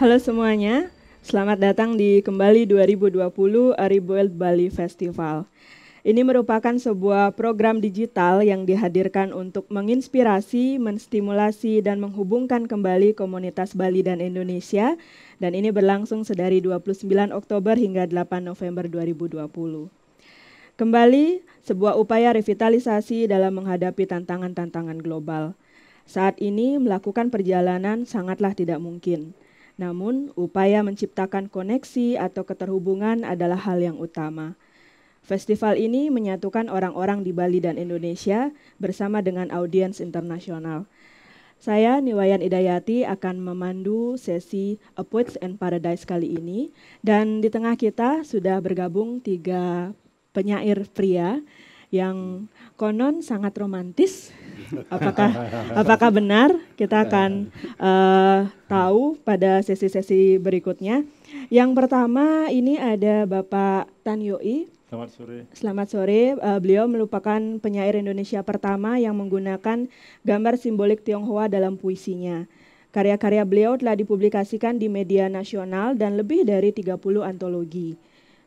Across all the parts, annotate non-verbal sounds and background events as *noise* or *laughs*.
Halo semuanya, selamat datang di kembali 2020 Rebuild Bali Festival. Ini merupakan sebuah program digital yang dihadirkan untuk menginspirasi, menstimulasi, dan menghubungkan kembali komunitas Bali dan Indonesia. Dan ini berlangsung sedari 29 Oktober hingga 8 November 2020. Kembali, sebuah upaya revitalisasi dalam menghadapi tantangan-tantangan global. Saat ini melakukan perjalanan sangatlah tidak mungkin – namun, upaya menciptakan koneksi atau keterhubungan adalah hal yang utama. Festival ini menyatukan orang-orang di Bali dan Indonesia bersama dengan audiens internasional. Saya, Niwayan Idayati, akan memandu sesi A Poets and Paradise kali ini. Dan di tengah kita sudah bergabung tiga penyair pria yang konon sangat romantis Apakah apakah benar? Kita akan uh, tahu pada sesi-sesi berikutnya. Yang pertama ini ada Bapak Tan Yoi. Selamat sore. Selamat sore. Uh, beliau merupakan penyair Indonesia pertama yang menggunakan gambar simbolik Tionghoa dalam puisinya. Karya-karya beliau telah dipublikasikan di media nasional dan lebih dari 30 antologi.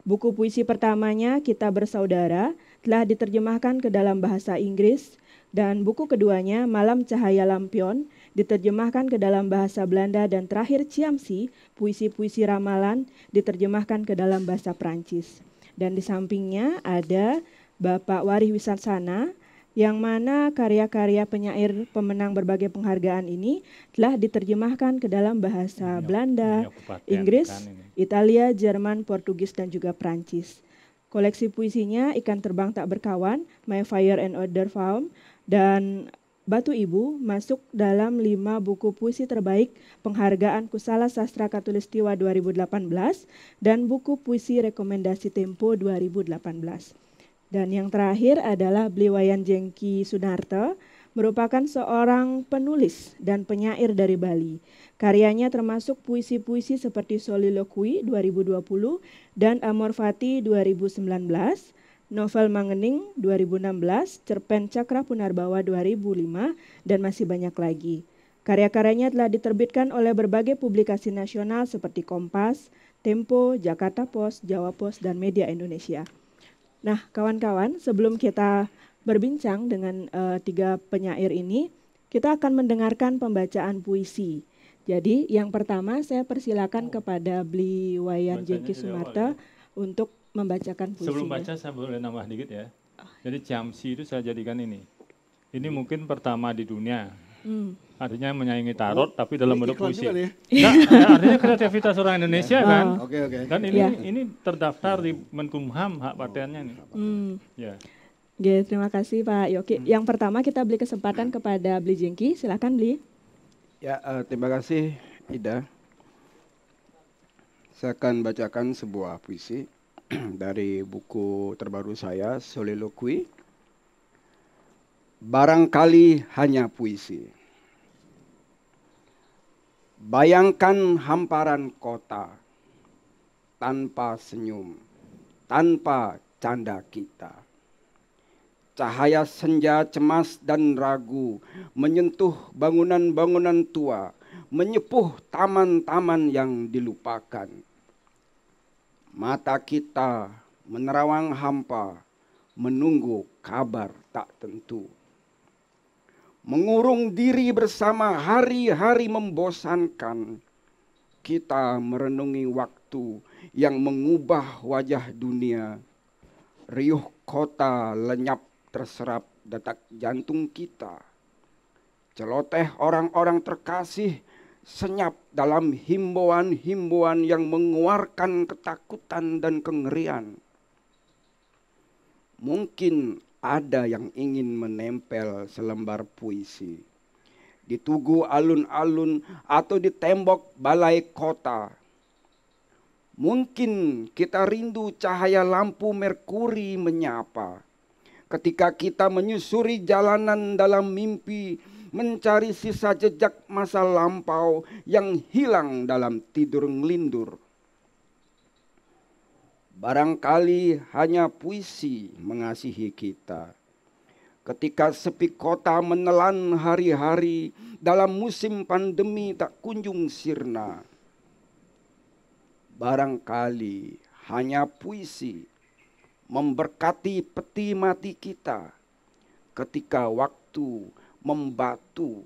Buku puisi pertamanya, Kita Bersaudara, telah diterjemahkan ke dalam bahasa Inggris, dan buku keduanya, Malam Cahaya Lampion, diterjemahkan ke dalam bahasa Belanda dan terakhir Ciamsi, puisi-puisi ramalan, diterjemahkan ke dalam bahasa Perancis. Dan di sampingnya ada Bapak Warih Wisansana, yang mana karya-karya penyair pemenang berbagai penghargaan ini telah diterjemahkan ke dalam bahasa ini, Belanda, ini Inggris, kan Italia, Jerman, Portugis, dan juga Prancis. Koleksi puisinya Ikan Terbang Tak Berkawan, My Fire and Other Farm, dan Batu Ibu masuk dalam lima buku puisi terbaik penghargaan Kusala Sastra Katulistiwa 2018 dan buku puisi rekomendasi Tempo 2018. Dan yang terakhir adalah Bliwayan Jengki Sunarte, merupakan seorang penulis dan penyair dari Bali. Karyanya termasuk puisi-puisi seperti Soliloquy 2020 dan Amor Fati 2019, novel Mangening 2016, cerpen Cakra Punarbawa 2005, dan masih banyak lagi. Karya-karyanya telah diterbitkan oleh berbagai publikasi nasional seperti Kompas, Tempo, Jakarta Post, Jawa Post, dan Media Indonesia. Nah, kawan-kawan, sebelum kita berbincang dengan uh, tiga penyair ini, kita akan mendengarkan pembacaan puisi. Jadi, yang pertama saya persilakan kepada Bli Wayan Jengki Sumarta untuk membacakan puisi. Sebelum ya? baca saya boleh nambah dikit ya. Ah, iya. Jadi Ciamsi itu saya jadikan ini. Ini mungkin pertama di dunia. Hmm. Artinya menyaingi tarot oh, tapi dalam bentuk puisi. Ya? Nah, artinya kreativitas orang Indonesia yeah. kan. Oke okay, oke. Okay. ini yeah. ini terdaftar di Menkumham hak patennya nih. Oh, hmm. Ya. Yeah. Yeah, terima kasih Pak Yoki. Hmm. Yang pertama kita beli kesempatan hmm. kepada Bli Jengki, silahkan Bli. Ya, uh, terima kasih Ida. Saya akan bacakan sebuah puisi *clears throat* dari buku terbaru saya Soliloquy barangkali hanya puisi Bayangkan hamparan kota tanpa senyum, tanpa canda kita. Cahaya senja cemas dan ragu menyentuh bangunan-bangunan tua, menyepuh taman-taman yang dilupakan mata kita menerawang hampa, menunggu kabar tak tentu. Mengurung diri bersama hari-hari membosankan, kita merenungi waktu yang mengubah wajah dunia. Riuh kota lenyap terserap detak jantung kita. Celoteh orang-orang terkasih senyap dalam himbauan-himbauan yang mengeluarkan ketakutan dan kengerian. Mungkin ada yang ingin menempel selembar puisi di tugu alun-alun atau di tembok balai kota. Mungkin kita rindu cahaya lampu merkuri menyapa ketika kita menyusuri jalanan dalam mimpi mencari sisa jejak masa lampau yang hilang dalam tidur ngelindur. Barangkali hanya puisi mengasihi kita. Ketika sepi kota menelan hari-hari dalam musim pandemi tak kunjung sirna. Barangkali hanya puisi memberkati peti mati kita ketika waktu membatu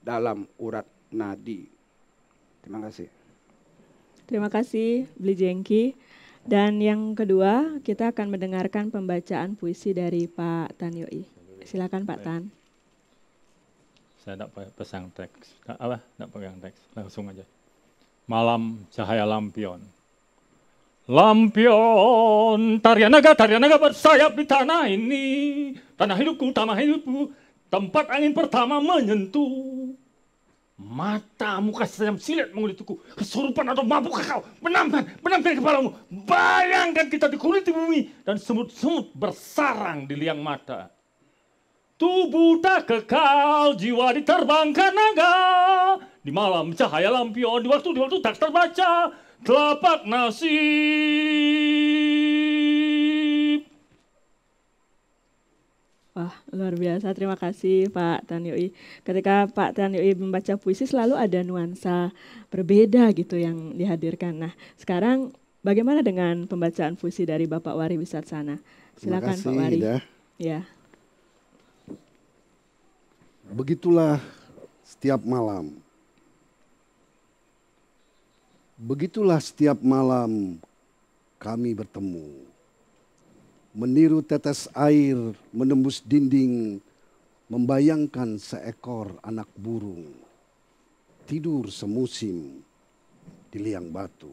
dalam urat nadi. Terima kasih. Terima kasih Bli Jengki. Dan yang kedua, kita akan mendengarkan pembacaan puisi dari Pak Tan Yoi. Silakan Pak Tan. Saya tidak pesan teks, apa? Tidak pegang teks, langsung aja. Malam cahaya lampion. Lampion, tarian naga, tarian naga bersayap di tanah ini. Tanah hidupku, tanah hidupku, Tempat angin pertama menyentuh Matamu kasih sedang silet mengulitiku. Kesurupan atau mabuk kau. Benamkan, benamkan kepalamu. Bayangkan kita di di bumi dan semut-semut bersarang di liang mata. Tubuh tak kekal, jiwa diterbangkan naga. Di malam cahaya lampion, di waktu di waktu tak terbaca. Telapak nasi Wah, luar biasa. Terima kasih Pak Tan Yui. Ketika Pak Tan Yui membaca puisi selalu ada nuansa berbeda gitu yang dihadirkan. Nah, sekarang bagaimana dengan pembacaan puisi dari Bapak Wari Wisatsana? Silakan Pak Wari. Ida. Ya. Begitulah setiap malam. Begitulah setiap malam kami bertemu meniru tetes air menembus dinding, membayangkan seekor anak burung tidur semusim di liang batu.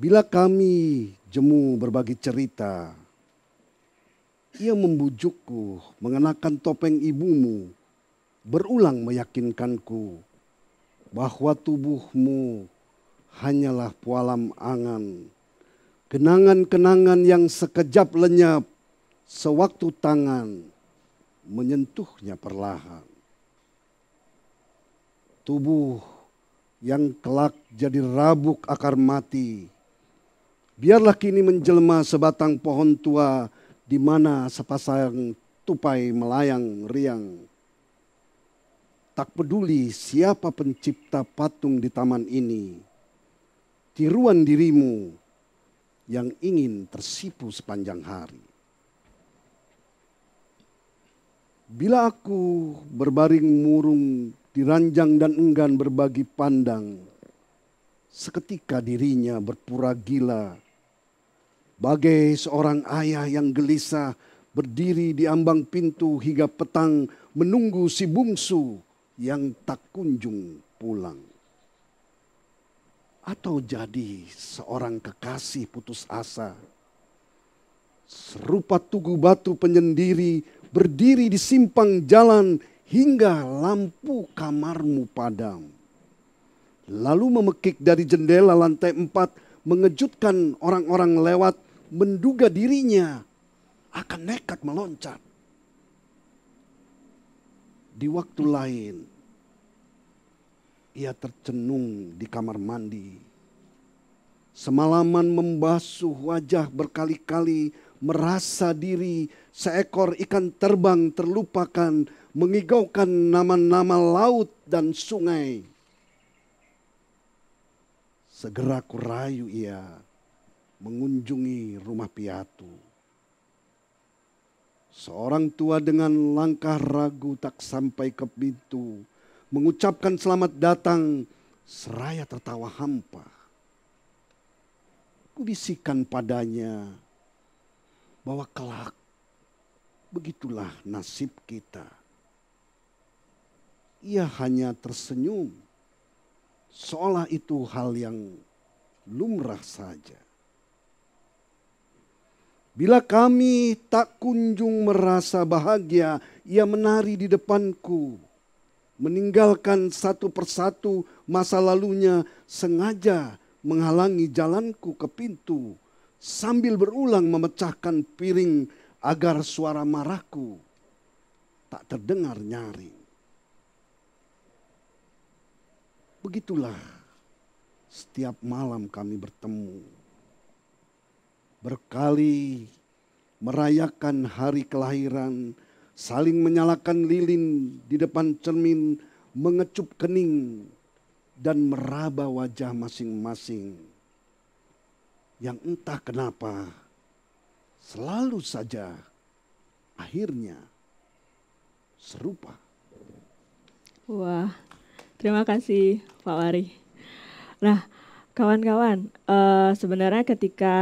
Bila kami jemu berbagi cerita, ia membujukku mengenakan topeng ibumu, berulang meyakinkanku bahwa tubuhmu hanyalah pualam angan Kenangan-kenangan yang sekejap lenyap sewaktu tangan menyentuhnya perlahan. Tubuh yang kelak jadi rabuk akar mati. Biarlah kini menjelma sebatang pohon tua di mana sepasang tupai melayang riang. Tak peduli siapa pencipta patung di taman ini. Tiruan dirimu yang ingin tersipu sepanjang hari. Bila aku berbaring murung diranjang dan enggan berbagi pandang, seketika dirinya berpura gila. Bagai seorang ayah yang gelisah berdiri di ambang pintu hingga petang menunggu si bungsu yang tak kunjung pulang atau jadi seorang kekasih putus asa. Serupa tugu batu penyendiri berdiri di simpang jalan hingga lampu kamarmu padam. Lalu memekik dari jendela lantai empat mengejutkan orang-orang lewat menduga dirinya akan nekat meloncat. Di waktu lain ia tercenung di kamar mandi. Semalaman membasuh wajah berkali-kali, merasa diri seekor ikan terbang terlupakan, mengigaukan nama-nama laut dan sungai. Segera kurayu ia mengunjungi rumah piatu. Seorang tua dengan langkah ragu tak sampai ke pintu, mengucapkan selamat datang seraya tertawa hampa. Kubisikan padanya bahwa kelak begitulah nasib kita. Ia hanya tersenyum, seolah itu hal yang lumrah saja. Bila kami tak kunjung merasa bahagia, ia menari di depanku meninggalkan satu persatu masa lalunya sengaja menghalangi jalanku ke pintu sambil berulang memecahkan piring agar suara marahku tak terdengar nyaring. Begitulah setiap malam kami bertemu. Berkali merayakan hari kelahiran saling menyalakan lilin di depan cermin, mengecup kening dan meraba wajah masing-masing. Yang entah kenapa selalu saja akhirnya serupa. Wah, terima kasih Pak Wari. Nah, kawan-kawan, uh, sebenarnya ketika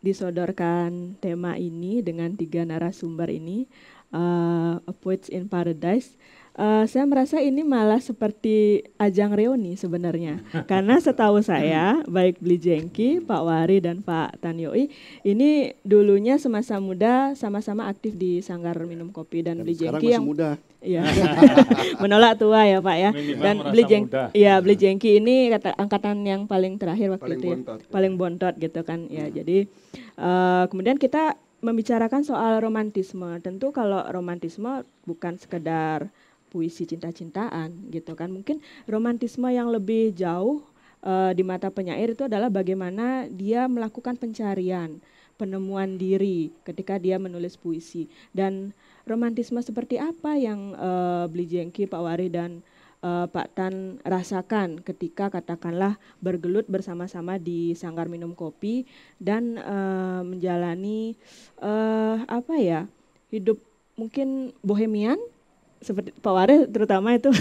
disodorkan tema ini dengan tiga narasumber ini, uh, Poets in Paradise. Uh, saya merasa ini malah seperti ajang reuni sebenarnya, *laughs* karena setahu saya baik Bli Jengki, Pak Wari dan Pak Tanyoi ini dulunya semasa muda sama-sama aktif di sanggar minum kopi dan, dan Bli Jengki yang muda. Ya, *laughs* *laughs* menolak tua ya Pak ya. Minimal dan Bli Jengki, ya Bli iya. Jengki ini kata angkatan yang paling terakhir waktu paling itu, ya. bontot, ya. paling bontot gitu kan. Ya, ya jadi uh, kemudian kita membicarakan soal romantisme. Tentu kalau romantisme bukan sekedar puisi cinta-cintaan gitu kan. Mungkin romantisme yang lebih jauh uh, di mata penyair itu adalah bagaimana dia melakukan pencarian, penemuan diri ketika dia menulis puisi. Dan romantisme seperti apa yang uh, Beli Jengki, Pak Wari dan uh, Pak Tan rasakan ketika katakanlah bergelut bersama-sama di sanggar minum kopi dan uh, menjalani uh, apa ya hidup mungkin bohemian seperti Pak Ware terutama itu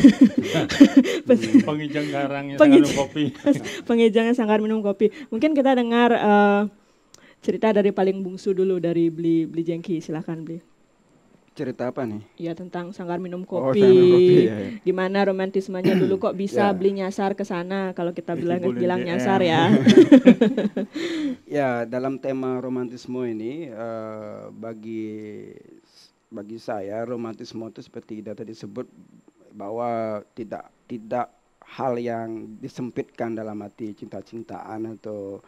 pengijang garang sanggar minum kopi *laughs* pengijang sanggar minum kopi mungkin kita dengar uh, cerita dari paling bungsu dulu dari beli beli jengki silahkan beli cerita apa nih? Ya tentang sanggar minum oh, kopi. Oh, minum kopi ya, Gimana iya. romantismenya dulu kok *clears throat* bisa ya. beli nyasar ke sana kalau kita bilang bilang nyasar ya. *laughs* ya, dalam tema romantisme ini uh, bagi bagi saya romantisme itu seperti tadi disebut bahwa tidak tidak hal yang disempitkan dalam hati cinta-cintaan atau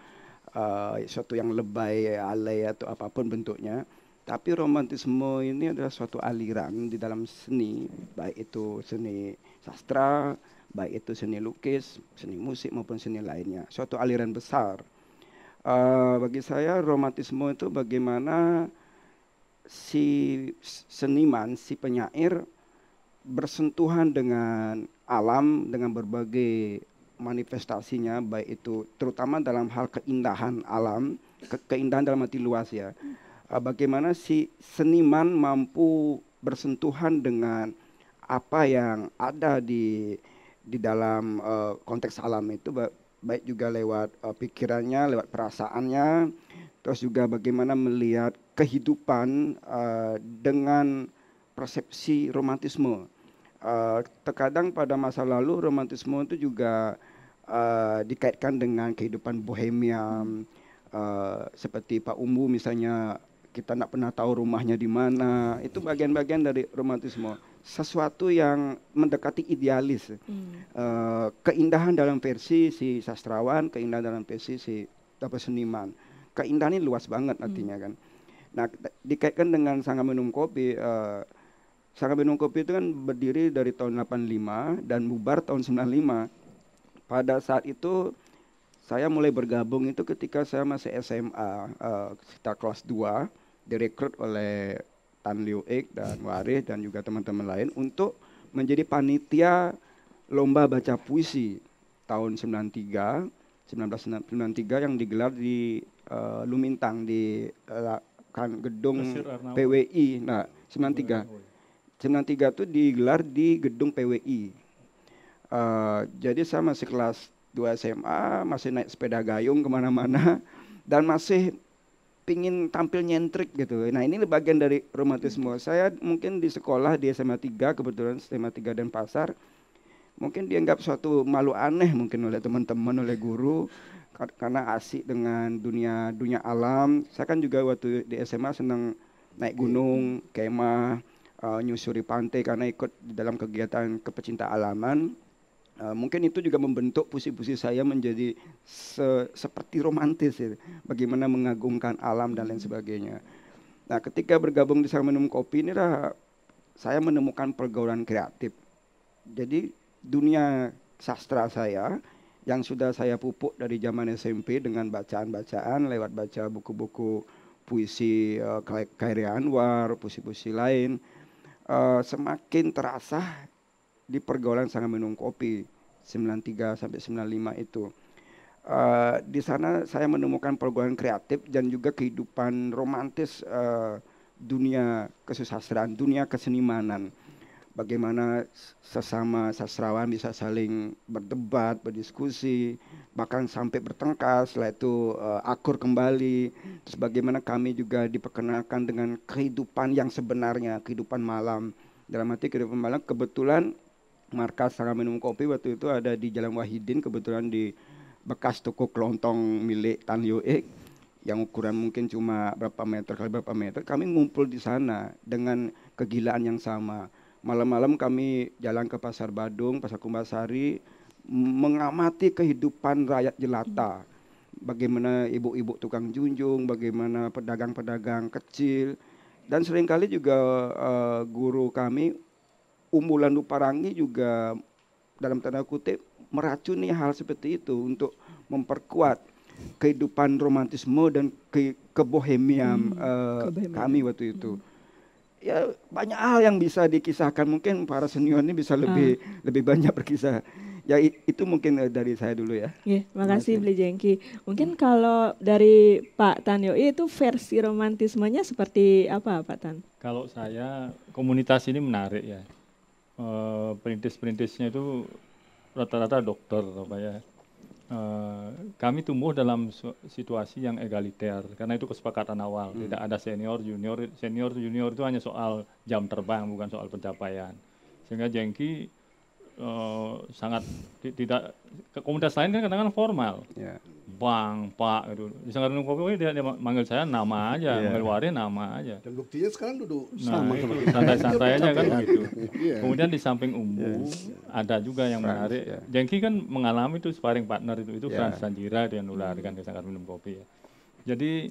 uh, sesuatu yang lebay, alay atau apapun bentuknya tapi romantisme ini adalah suatu aliran di dalam seni, baik itu seni sastra, baik itu seni lukis, seni musik maupun seni lainnya. Suatu aliran besar. Uh, bagi saya romantisme itu bagaimana si seniman, si penyair bersentuhan dengan alam dengan berbagai manifestasinya baik itu terutama dalam hal keindahan alam, ke keindahan dalam arti luas ya. Eh, bagaimana si seniman mampu bersentuhan dengan apa yang ada di di dalam uh, konteks alam itu baik juga lewat uh, pikirannya, lewat perasaannya, terus juga bagaimana melihat kehidupan uh, dengan persepsi romantisme. Uh, terkadang pada masa lalu romantisme itu juga uh, dikaitkan dengan kehidupan bohemia uh, seperti Pak Umbu misalnya kita tidak pernah tahu rumahnya di mana. Itu bagian-bagian dari romantisme. Sesuatu yang mendekati idealis. Hmm. Uh, keindahan dalam versi si sastrawan, keindahan dalam versi si apa seniman. Keindahan ini luas banget hmm. artinya hmm. kan. Nah, dikaitkan dengan Sangat Minum Kopi, uh, eh, Sangat Minum Kopi itu kan berdiri dari tahun 85 dan bubar tahun 95. Pada saat itu saya mulai bergabung itu ketika saya masih SMA, uh, eh, sekitar kelas 2 direkrut oleh Tan Liu Ik dan Waris dan juga teman-teman lain untuk menjadi panitia lomba baca puisi tahun 93 1993 yang digelar di uh, Lumintang di uh, kan gedung PWI. Nah, 93. 93 itu digelar di gedung PWI. Uh, eh, jadi sama sekelas kelas 2 SMA, masih naik sepeda gayung kemana-mana dan masih pingin tampil nyentrik gitu. Nah ini bagian dari romantisme. Hmm. Saya mungkin di sekolah di SMA 3 kebetulan SMA 3 dan pasar mungkin dianggap suatu malu aneh mungkin oleh teman-teman oleh guru karena asik dengan dunia dunia alam. Saya kan juga waktu di SMA senang naik iya. gunung, kemah, uh, nyusuri pantai karena ikut dalam kegiatan kepecinta alaman. Eh, mungkin itu juga membentuk puisi-puisi saya menjadi se seperti romantis ya. bagaimana mengagungkan alam dan lain sebagainya. Nah, ketika bergabung di sana Minum Kopi lah saya menemukan pergaulan kreatif. Jadi dunia sastra saya yang sudah saya pupuk dari zaman SMP dengan bacaan-bacaan lewat baca buku-buku puisi uh, eh, Kairi Anwar, puisi-puisi lain uh, semakin terasa di pergaulan sangat minum kopi 93 sampai 95 itu. Uh, di sana saya menemukan pergaulan kreatif dan juga kehidupan romantis uh, dunia kesusastraan, dunia kesenimanan. Bagaimana sesama sastrawan bisa saling berdebat, berdiskusi, bahkan sampai bertengkar, setelah itu uh, akur kembali. Terus bagaimana kami juga diperkenalkan dengan kehidupan yang sebenarnya, kehidupan malam. Dalam arti kehidupan malam kebetulan markas sarang Minum Kopi waktu itu ada di Jalan Wahidin kebetulan di bekas toko kelontong milik Tan Yoe yang ukuran mungkin cuma berapa meter kali berapa meter kami ngumpul di sana dengan kegilaan yang sama malam-malam kami jalan ke pasar Badung pasar Kumbasari mengamati kehidupan rakyat jelata bagaimana ibu-ibu tukang junjung bagaimana pedagang-pedagang kecil dan seringkali juga uh, guru kami Umulan Duparangi juga dalam tanda kutip meracuni hal seperti itu untuk memperkuat kehidupan romantisme dan ke kebohemian hmm, uh, kebohemian. kami waktu itu. Hmm. Ya banyak hal yang bisa dikisahkan mungkin para senior ini bisa lebih ah. lebih banyak berkisah. Ya itu mungkin eh, dari saya dulu ya. Yeah, iya, makasih Beli Jengki. Mungkin hmm. kalau dari Pak Tan itu versi romantismenya seperti apa Pak Tan? Kalau saya komunitas ini menarik ya Eh, perintis-perintisnya itu rata-rata dokter apa ya. Uh, kami tumbuh dalam situasi yang egaliter karena itu kesepakatan awal hmm. tidak ada senior junior senior junior itu hanya soal jam terbang bukan soal pencapaian sehingga Jengki uh, sangat tidak komunitas lain kan kadang-kadang formal. Yeah. Bang, Pak gitu. Di minum Kopi dia, oh, dia manggil saya nama aja, yeah. manggil Wari nama aja. Dan buktinya sekarang duduk nah, sama santai-santai aja kan iya. gitu Yeah. Kemudian di samping Umbu yes. Iya. ada juga yang France, menarik. Yeah. Jengki kan mengalami itu sparring partner itu itu yeah. Franz Sanjira dia nularkan ke hmm. Sanggar Minum Kopi ya. Jadi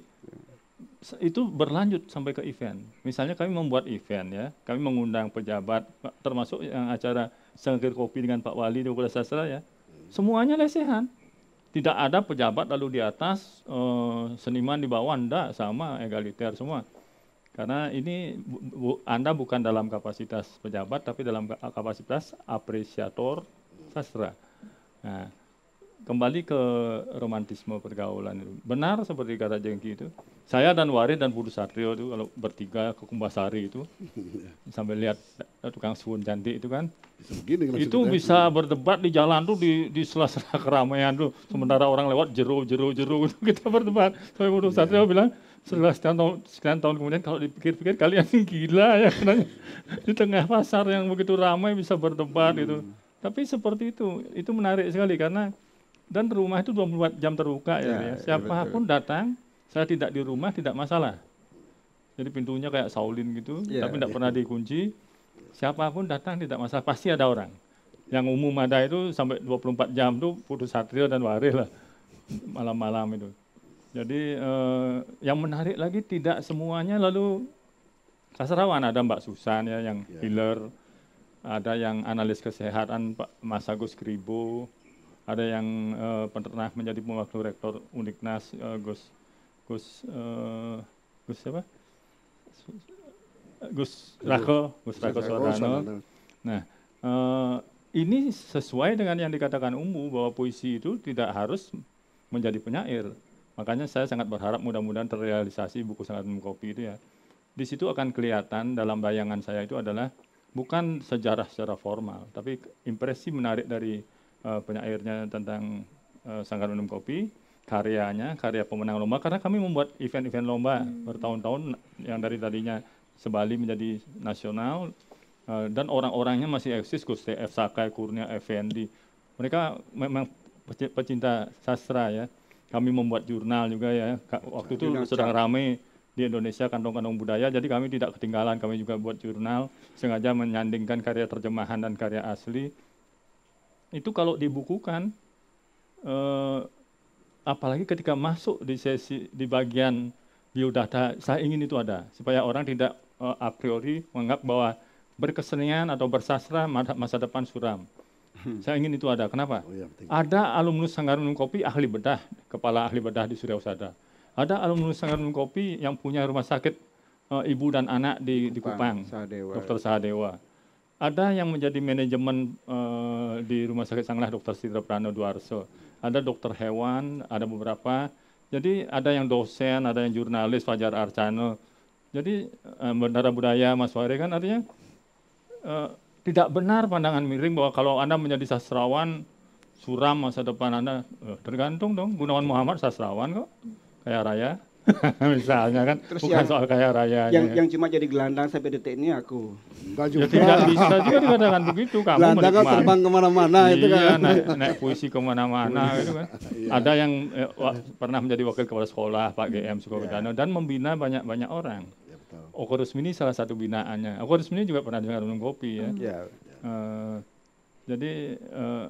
itu berlanjut sampai ke event. Misalnya kami membuat event ya, kami mengundang pejabat termasuk yang acara sangkir kopi dengan Pak Wali di Fakultas Sastra ya. Semuanya lesehan. Tidak ada pejabat lalu di atas, uh, seniman di bawah, anda sama, egaliter semua. Karena ini bu, bu, Anda bukan dalam kapasitas pejabat, tapi dalam kapasitas apresiator sastra. Nah, kembali ke romantisme pergaulan itu. Benar seperti kata Jengki itu. Saya dan Wari dan Budi Satrio itu kalau bertiga ke Kumbasari itu *laughs* sambil lihat tukang suun cantik itu kan. begini, itu bisa berdebat di jalan tuh di di sela-sela keramaian tuh sementara orang lewat jeru jeru jeru gitu. *laughs* kita berdebat. saya Budi iya. Satrio bilang setelah sekian tahun, sekian tahun kemudian kalau dipikir-pikir kalian gila ya *laughs* karena di tengah pasar yang begitu ramai bisa berdebat gitu. hmm. gitu. Tapi seperti itu, itu menarik sekali karena dan rumah itu 24 jam terbuka ya, ya, ya siapapun betul. datang saya tidak di rumah tidak masalah jadi pintunya kayak Saulin gitu ya, tapi tidak ya. pernah ya. dikunci siapapun datang tidak masalah pasti ada orang yang umum ada itu sampai 24 jam itu putus satrio dan waril lah *laughs* malam-malam itu jadi eh, yang menarik lagi tidak semuanya lalu kasarawan ada Mbak Susan ya yang ya. healer ada yang analis kesehatan Pak Mas Agus Kribo ada yang uh, pernah menjadi wakil rektor Uniknas uh, Gus Gus uh, Gus siapa? Gus Rako, Gus Rako Sodano. Nah, uh, ini sesuai dengan yang dikatakan Umbu bahwa puisi itu tidak harus menjadi penyair. Makanya saya sangat berharap mudah-mudahan terrealisasi buku sangat mengkopi itu ya. Di situ akan kelihatan dalam bayangan saya itu adalah bukan sejarah secara formal, tapi impresi menarik dari uh, airnya tentang uh, sanggar minum kopi, karyanya, karya pemenang lomba. Karena kami membuat event-event lomba hmm. bertahun-tahun yang dari tadinya sebali menjadi nasional uh, dan orang-orangnya masih eksis, Gus TF Sakai, Kurnia, FND. Mereka memang pecinta sastra ya. Kami membuat jurnal juga ya. Waktu itu sedang ramai di Indonesia kantong-kantong budaya. Jadi kami tidak ketinggalan, kami juga buat jurnal sengaja menyandingkan karya terjemahan dan karya asli itu kalau dibukukan eh, apalagi ketika masuk di sesi di bagian biodata saya ingin itu ada supaya orang tidak eh, a priori menganggap bahwa berkesenian atau bersastra masa depan suram. Hmm. Saya ingin itu ada. Kenapa? Oh, ya, ada alumnus Sanggarunung Kopi ahli bedah, kepala ahli bedah di Suriausada. Ada alumnus Sanggarunung Kopi yang punya rumah sakit eh, ibu dan anak di Kupang, di Kupang Sahadewa. Dokter Sahadewa ada yang menjadi manajemen uh, di Rumah Sakit Sanglah Dr. Sidra Prano Duarso, ada dokter hewan, ada beberapa. Jadi ada yang dosen, ada yang jurnalis Fajar Arcano. Jadi uh, eh, bendara budaya Mas Wari kan artinya uh, tidak benar pandangan miring bahwa kalau Anda menjadi sastrawan suram masa depan Anda tergantung dong Gunawan Muhammad sastrawan kok kayak raya *laughs* Misalnya kan, Terus bukan yang, soal kaya raya. Yang, ya. yang cuma jadi gelandang sampai detik ini aku. Enggak ya, juga. Ya tidak bisa juga dikatakan begitu. Kamu gelandang kan terbang kemana-mana itu iya, kan. Iya, naik, naik puisi kemana-mana gitu kan. Iya. Ada yang eh, wak, pernah menjadi wakil kepala sekolah Pak GM iya. Sukowedano yeah. dan membina banyak-banyak orang. Yeah, iya, Oko Rusmini salah satu binaannya. Oko Rusmini juga pernah dengar minum kopi ya. Yeah, Yeah. Uh, jadi uh,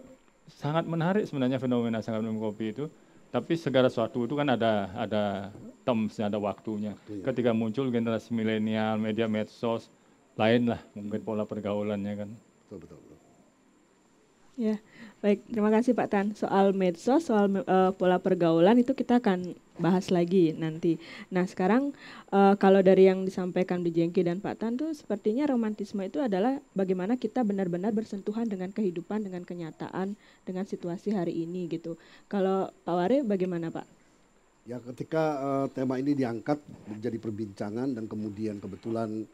sangat menarik sebenarnya fenomena sangat minum kopi itu tapi segala sesuatu itu kan ada ada termsnya, ada waktunya. Iya. Ketika muncul generasi milenial, media medsos, lain lah mungkin pola pergaulannya kan. Betul betul. betul. Ya. Yeah. Baik, terima kasih Pak Tan. Soal medsos, soal uh, pola pergaulan itu kita akan bahas lagi nanti. Nah sekarang uh, kalau dari yang disampaikan di Jengki dan Pak Tan tuh sepertinya romantisme itu adalah bagaimana kita benar-benar bersentuhan dengan kehidupan, dengan kenyataan, dengan situasi hari ini gitu. Kalau Pak Ware bagaimana Pak? Ya ketika uh, tema ini diangkat menjadi perbincangan dan kemudian kebetulan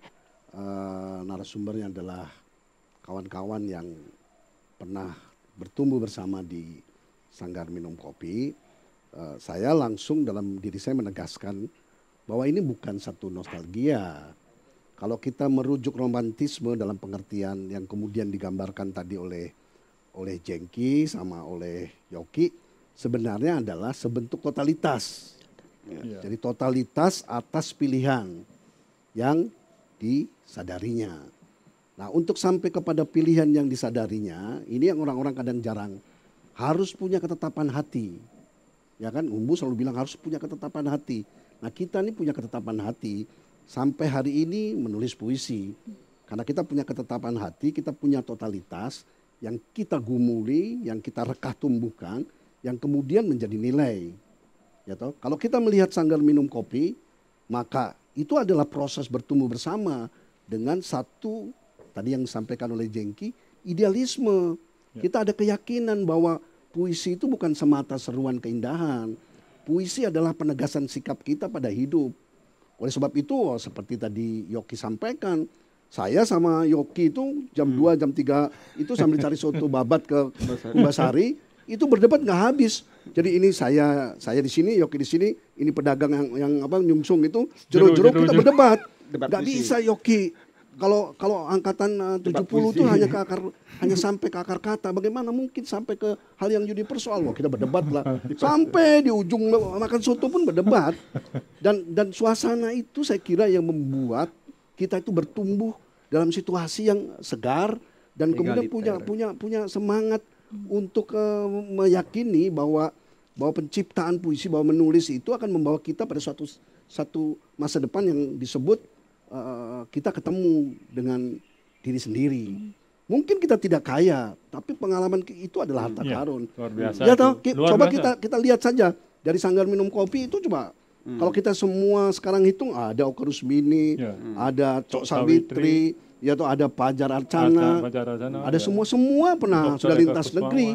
uh, narasumbernya adalah kawan-kawan yang pernah bertumbuh bersama di sanggar minum kopi, eh, saya langsung dalam diri saya menegaskan bahwa ini bukan satu nostalgia. Kalau kita merujuk romantisme dalam pengertian yang kemudian digambarkan tadi oleh oleh Jengki sama oleh Yoki, sebenarnya adalah sebentuk totalitas. Ya. Iya. Jadi totalitas atas pilihan yang disadarinya. Nah untuk sampai kepada pilihan yang disadarinya, ini yang orang-orang kadang jarang. Harus punya ketetapan hati. Ya kan, Umbu selalu bilang harus punya ketetapan hati. Nah kita ini punya ketetapan hati, sampai hari ini menulis puisi. Karena kita punya ketetapan hati, kita punya totalitas yang kita gumuli, yang kita rekah tumbuhkan, yang kemudian menjadi nilai. Ya toh? Kalau kita melihat sanggar minum kopi, maka itu adalah proses bertumbuh bersama dengan satu tadi yang disampaikan oleh Jengki, idealisme. Ya. Kita ada keyakinan bahwa puisi itu bukan semata seruan keindahan. Puisi adalah penegasan sikap kita pada hidup. Oleh sebab itu, oh, seperti tadi Yoki sampaikan, saya sama Yoki itu jam hmm. 2, jam 3 itu sambil cari soto *laughs* babat ke Kumbasari, itu berdebat nggak habis. Jadi ini saya saya di sini, Yoki di sini, ini pedagang yang yang apa nyungsung itu jeruk-jeruk kita berdebat. Nggak bisa Yoki kalau kalau angkatan uh, 70 itu hanya ke akar hanya sampai ke akar kata. Bagaimana mungkin sampai ke hal yang jadi persoal? Wah, kita berdebat lah. *laughs* Sampai di ujung makan soto pun berdebat. Dan dan suasana itu saya kira yang membuat kita itu bertumbuh dalam situasi yang segar dan kemudian punya ya. punya punya semangat untuk uh, meyakini bahwa bahwa penciptaan puisi bahwa menulis itu akan membawa kita pada suatu satu masa depan yang disebut uh, kita ketemu dengan diri sendiri. Mungkin kita tidak kaya, tapi pengalaman itu adalah harta iya, karun. Ya, luar biasa. Ya, toh, luar coba biasa. kita kita lihat saja dari sanggar minum kopi itu coba hmm. kalau kita semua sekarang hitung ada Okerus Mini, ya. hmm. ada Cok Sawitri, ya toh ada Pajar Arcana, Pajar Arcana ada semua iya. semua pernah Dokter sudah lintas negeri,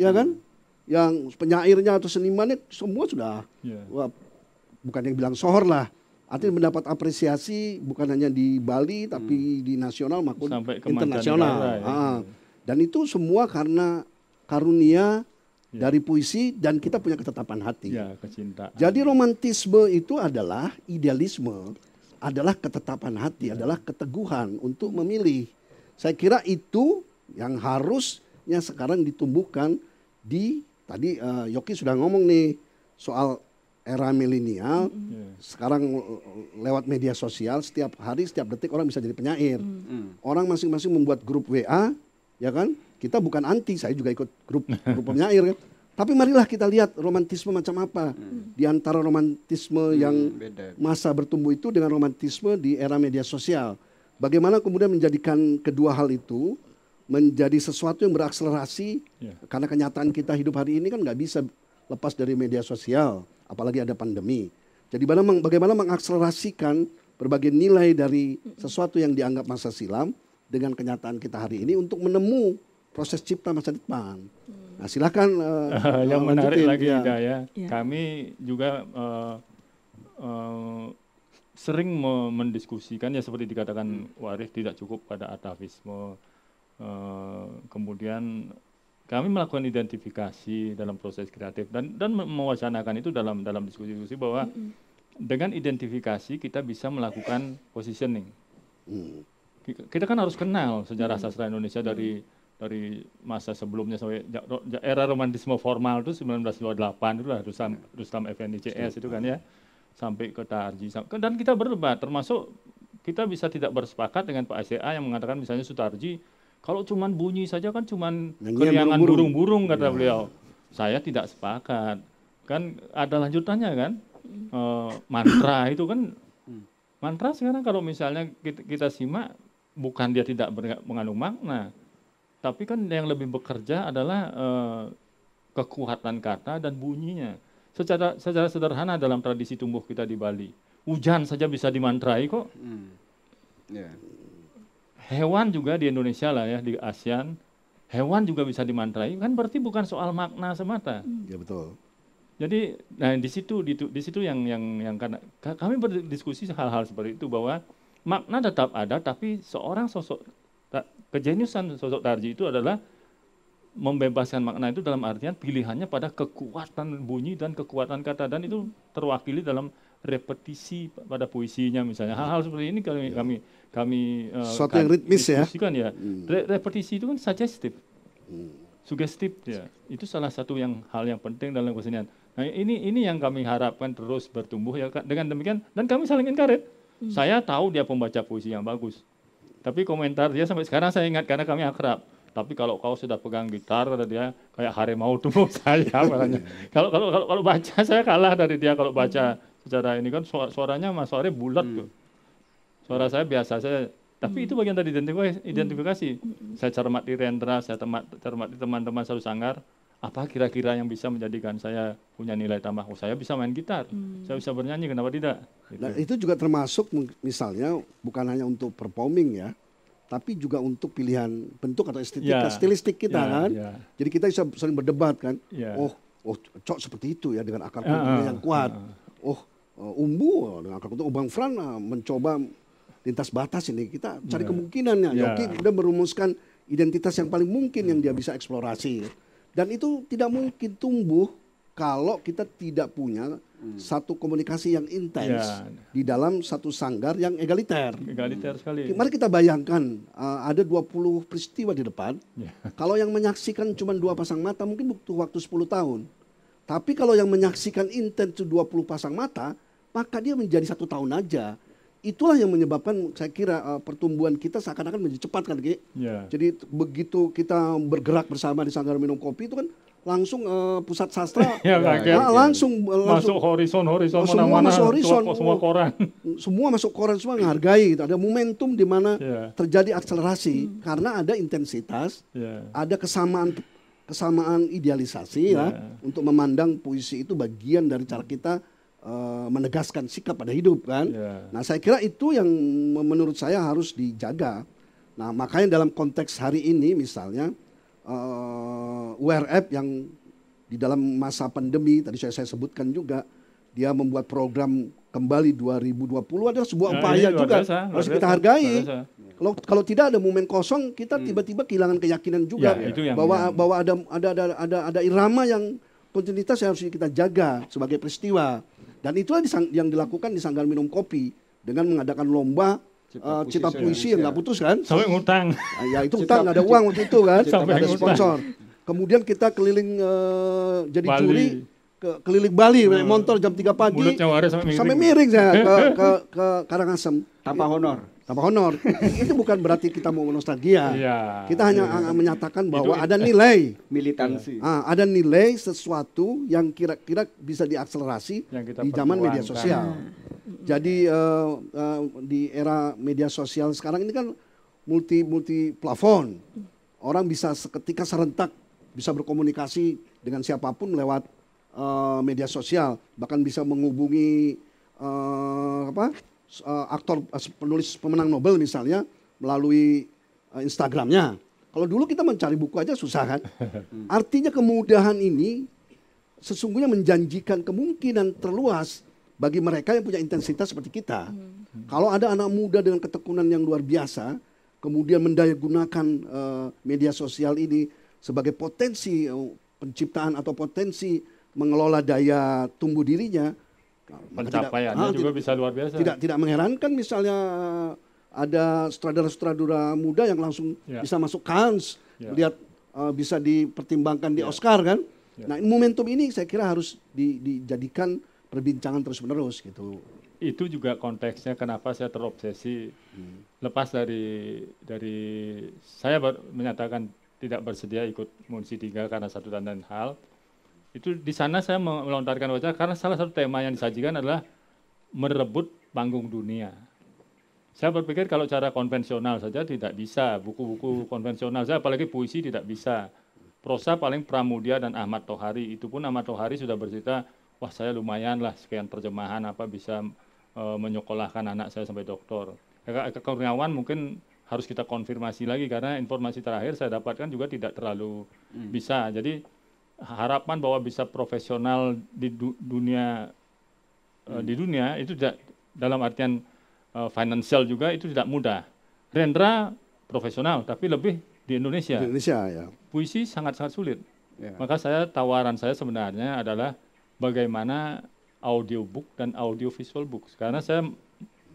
ya kan? Hmm. Yang penyairnya atau senimannya semua sudah, ya. wah, bukan yang bilang sohor lah, Artinya mendapat apresiasi bukan hanya di Bali tapi hmm. di nasional maupun internasional. Ya. Ah. Hmm. Dan itu semua karena karunia ya. dari puisi dan kita punya ketetapan hati. Ya, Jadi romantisme itu adalah idealisme, adalah ketetapan hati, ya. adalah keteguhan untuk memilih. Saya kira itu yang harusnya sekarang ditumbuhkan di tadi uh, Yoki sudah ngomong nih soal era milenial, mm. sekarang lewat media sosial setiap hari setiap detik orang bisa jadi penyair. Mm. Orang masing-masing membuat grup WA, ya kan? Kita bukan anti, saya juga ikut grup grup penyair kan. Tapi marilah kita lihat romantisme macam apa hmm. di antara romantisme hmm, yang masa bertumbuh itu dengan romantisme di era media sosial. Bagaimana kemudian menjadikan kedua hal itu menjadi sesuatu yang berakselerasi yeah. karena kenyataan kita hidup hari ini kan nggak bisa lepas dari media sosial, apalagi ada pandemi. Jadi bagaimana, mengakselerasikan berbagai nilai dari sesuatu yang dianggap masa silam dengan kenyataan kita hari ini untuk menemu proses cipta masa depan. Hmm. Nah, silakan uh, uh, *laughs* yang lanjutin. menarik lagi ya. ya. ya. kami juga uh, uh, sering mendiskusikan ya seperti dikatakan hmm. waris tidak cukup pada atavisme uh, kemudian kami melakukan identifikasi dalam proses kreatif dan dan mewacanakan itu dalam dalam diskusi-diskusi bahwa mm -hmm. dengan identifikasi kita bisa melakukan positioning. Mm. Kita kan harus kenal sejarah mm. sastra Indonesia dari dari masa sebelumnya sampai era romantisme formal itu 1928 itu lah Rustam mm. Rustam Effendi CS itu kan ya sampai ke Tarji dan kita berdebat termasuk kita bisa tidak bersepakat dengan Pak SCA yang mengatakan misalnya Sutarji kalau cuman bunyi saja kan cuman keliangan burung-burung kata ya. beliau. Saya tidak sepakat. Kan ada lanjutannya kan? E, mantra *coughs* itu kan hmm. mantra sekarang kalau misalnya kita, kita simak bukan dia tidak mengandung makna, tapi kan yang lebih bekerja adalah e, kekuatan kata dan bunyinya. Secara secara sederhana dalam tradisi tumbuh kita di Bali, hujan saja bisa dimantrai kok. Hmm. Yeah hewan juga di Indonesia lah ya di ASEAN hewan juga bisa dimantrai kan berarti bukan soal makna semata. Ya betul. Jadi nah di situ di, di situ yang yang yang karena kami berdiskusi hal-hal seperti itu bahwa makna tetap ada tapi seorang sosok kejeniusan sosok Tarji itu adalah membebaskan makna itu dalam artian pilihannya pada kekuatan bunyi dan kekuatan kata dan itu terwakili dalam repetisi pada puisinya misalnya hmm. hal-hal seperti ini kami ya. kami kami eh, suatu yang kan ritmis ya, ya. Hmm. Re repetisi itu kan suggestif, hmm. sugestif ya itu salah satu yang hal yang penting dalam kesenian nah ini ini yang kami harapkan terus bertumbuh ya dengan demikian dan kami saling encourage hmm. saya tahu dia pembaca puisi yang bagus tapi komentar dia sampai sekarang saya ingat karena kami akrab tapi kalau kau sudah pegang gitar dari dia kayak harimau tumbuh *laughs* saya *laughs* kalau kalau kalau baca *laughs* saya kalah dari dia kalau baca hmm secara ini kan suaranya Mas Sore bulat hmm. tuh. Suara saya biasa saya tapi hmm. itu bagian dari hmm. identifikasi. identifikasi. Hmm. Saya cermati Rendra, saya temat, cermati teman-teman satu sanggar. Apa kira-kira yang bisa menjadikan saya punya nilai tambah? Oh, saya bisa main gitar, hmm. saya bisa bernyanyi, kenapa tidak? Gitu. Nah, itu juga termasuk misalnya bukan hanya untuk performing ya, tapi juga untuk pilihan bentuk atau estetika, ya. yeah. stilistik kita yeah, kan. Yeah. Jadi kita bisa sering berdebat kan. Yeah. Oh, oh cocok seperti itu ya dengan akar uh, yang kuat. Ah, oh, Eh, umbu eh, dengan Kalkuta, ubang Fran eh, mencoba lintas batas ini kita cari yeah. kemungkinannya. Yeah. Ya. udah merumuskan identitas yang paling mungkin yang dia bisa eksplorasi dan itu tidak mungkin tumbuh kalau kita tidak punya hmm. satu komunikasi yang intens ya. di dalam satu sanggar yang egaliter. Egaliter sekali. Mari kita bayangkan uh, ada 20 peristiwa di depan. Ya. *laughs* Kalau yang menyaksikan cuma dua pasang mata mungkin butuh waktu 10 tahun. Tapi kalau yang menyaksikan intens 20 pasang mata maka dia menjadi satu tahun aja. Itulah yang menyebabkan saya kira uh, pertumbuhan kita seakan-akan menjadi cepat kan, Ki? Yeah. Jadi begitu kita bergerak bersama di sanggar minum kopi itu kan langsung uh, pusat sastra *laughs* ya, Nah, langsung eh, langsung masuk horizon horizon oh, semua mana, masuk horizon semua, semua koran *laughs* semua masuk koran semua menghargai gitu. ada momentum di mana yeah. terjadi akselerasi hmm. karena ada intensitas yeah. ada kesamaan kesamaan idealisasi yeah. ya iya. untuk memandang puisi itu bagian dari cara kita Eh, menegaskan sikap pada hidup kan. Yeah. Nah saya kira itu yang menurut saya harus dijaga. Nah makanya dalam konteks hari ini misalnya uh, eh, URF yang di dalam masa pandemi tadi saya, saya sebutkan juga dia membuat program kembali 2020 adalah sebuah nah, upaya juga biasa, harus biasa, kita hargai. Kalau kalau tidak ada momen kosong kita hmm. tiba-tiba hmm. kehilangan keyakinan juga ya, itu yang, bahwa yang... bahwa ada ada ada ada ada irama yang kontinuitas yang harus kita jaga sebagai peristiwa. Dan itulah yang dilakukan di Sanggar Minum Kopi dengan mengadakan lomba cita, uh, cita puisi yang nggak iya. putus kan. Sampai ngutang. Nah, ya itu utang, ada uang waktu itu kan, Sampai ada sponsor. Kemudian kita keliling uh, jadi Bali. juri ke keliling Bali hmm. naik hmm. motor jam 3 pagi. sampai miring. Sampai miring saya ke *laughs* ke, ke Karangasem tanpa honor tambah honor. *laughs* itu bukan berarti kita mau nostalgia. Iya. Kita hanya iya. menyatakan bahwa itu, ada nilai militansi. Iya. Ah, ada nilai sesuatu yang kira-kira bisa diakselerasi yang kita di zaman media sosial. Iya. Jadi uh, uh, di era media sosial sekarang ini kan multi multi plafon. Orang bisa seketika serentak bisa berkomunikasi dengan siapapun lewat uh, media sosial, bahkan bisa menghubungi uh, apa? uh, aktor uh, penulis pemenang Nobel misalnya melalui uh, Instagramnya. Kalau dulu kita mencari buku aja susah kan. *laughs* Artinya kemudahan ini sesungguhnya menjanjikan kemungkinan terluas bagi mereka yang punya intensitas seperti kita. Hmm. Kalau ada anak muda dengan ketekunan yang luar biasa, kemudian mendayagunakan uh, media sosial ini sebagai potensi uh, penciptaan atau potensi mengelola daya tumbuh dirinya, pencapaiannya tidak, juga bisa luar biasa. Tidak tidak mengherankan misalnya ada sutradara-sutradara muda yang langsung yeah. bisa masuk Cannes, yeah. lihat uh, bisa dipertimbangkan di yeah. Oscar kan. Yeah. Nah, momentum ini saya kira harus di, dijadikan perbincangan terus-menerus gitu. Itu juga konteksnya kenapa saya terobsesi hmm. lepas dari dari saya menyatakan tidak bersedia ikut Munsi 3 karena satu dan lain hal. Itu di sana saya melontarkan wacana karena salah satu tema yang disajikan adalah merebut panggung dunia. Saya berpikir kalau cara konvensional saja tidak bisa, buku-buku konvensional saja apalagi puisi tidak bisa. Prosa paling Pramudia dan Ahmad Tohari, itu pun Ahmad Tohari sudah bercerita, wah saya lumayan lah sekian terjemahan apa bisa e, menyekolahkan anak saya sampai doktor. Kakak Kurniawan mungkin harus kita konfirmasi lagi karena informasi terakhir saya dapatkan juga tidak terlalu hmm. bisa. Jadi harapan bahwa bisa profesional di du dunia hmm. di dunia itu tidak dalam artian uh, financial juga itu tidak mudah. Rendra profesional tapi lebih di Indonesia. Indonesia ya. Puisi sangat-sangat sulit. Ya. Maka saya tawaran saya sebenarnya adalah bagaimana audiobook dan audiovisual book. Karena saya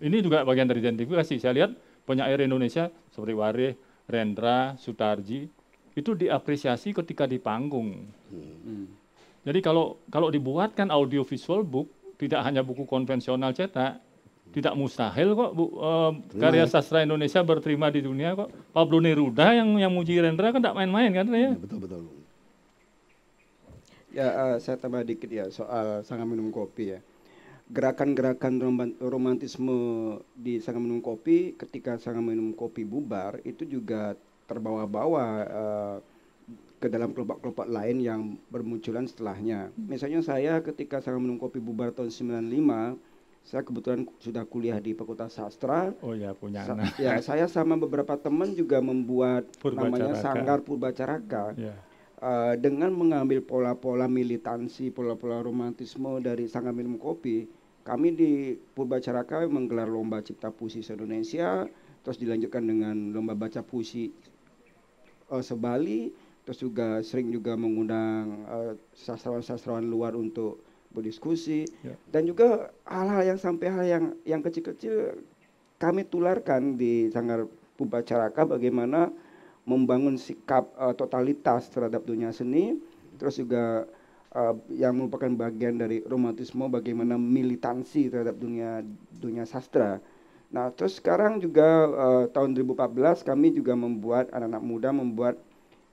ini juga bagian dari identifikasi. Saya lihat penyair Indonesia seperti Wareh, Rendra, Sutarji, itu diapresiasi ketika di panggung. Hmm. Jadi kalau kalau dibuatkan audio visual book tidak hanya buku konvensional cetak, tidak mustahil kok bu, uh, karya sastra Indonesia berterima di dunia kok. Pablo Neruda yang yang muji Rendra kan tidak main-main kan ya? Betul betul. Ya uh, saya tambah dikit ya soal sangat minum kopi ya. Gerakan-gerakan romantisme di sangat minum kopi ketika sangat minum kopi bubar itu juga terbawa-bawa uh, ke dalam kelompok-kelompok lain yang bermunculan setelahnya. Misalnya saya ketika saya minum kopi bubar tahun 95, saya kebetulan sudah kuliah di Fakultas Sastra. Oh ya punya Sa anak. Ya saya sama beberapa teman juga membuat Purba namanya Caraka. Sanggar Purbacaraka. Hmm. Ya. Yeah. Uh, dengan mengambil pola-pola militansi, pola-pola romantisme dari sanggar minum kopi, kami di Purbacaraka menggelar lomba cipta puisi Indonesia, terus dilanjutkan dengan lomba baca puisi uh, sebali terus juga sering juga mengundang uh, sastrawan-sastrawan luar untuk berdiskusi yeah. dan juga hal-hal yang sampai hal yang yang kecil-kecil kami tularkan di sanggar pubacaraka bagaimana membangun sikap uh, totalitas terhadap dunia seni terus juga uh, yang merupakan bagian dari romantisme bagaimana militansi terhadap dunia dunia sastra Nah, terus sekarang juga uh, tahun 2014 kami juga membuat anak-anak muda membuat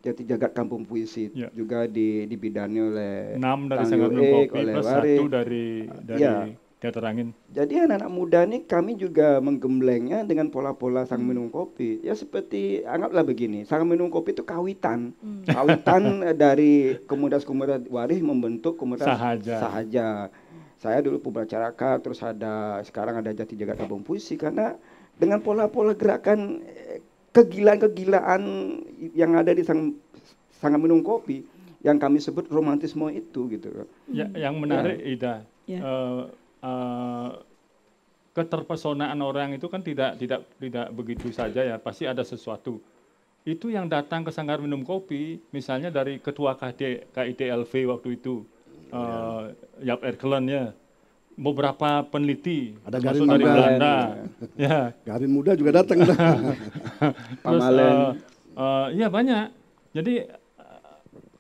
jati jagat kampung puisi ya. juga di dibidani oleh enam dari Sanggar Kopi oleh plus Wari. satu dari ya. dari ya. teater angin. Jadi anak-anak muda nih kami juga menggemblengnya dengan pola-pola sang hmm. minum kopi. Ya seperti anggaplah begini, sang minum kopi itu kawitan. Hmm. Kawitan eh, dari komunitas-komunitas Wari membentuk komunitas sahaja. sahaja saya dulu pembacaraka terus ada sekarang ada jati jagat tabung puisi karena dengan pola-pola gerakan eh, kegilaan-kegilaan yang ada di sang sangat minum kopi yang kami sebut romantisme itu gitu ya, yang menarik ya. Ida ya. Uh, uh, keterpesonaan orang itu kan tidak tidak tidak begitu saja ya pasti ada sesuatu itu yang datang ke sanggar minum kopi misalnya dari ketua KD, KIDLV waktu itu uh, Yap Erkelen ya. Beberapa peneliti ada garin dari muda, Belanda. Ya. *laughs* ya. Garin muda juga datang. *laughs* Terus uh, uh, ya banyak. Jadi uh,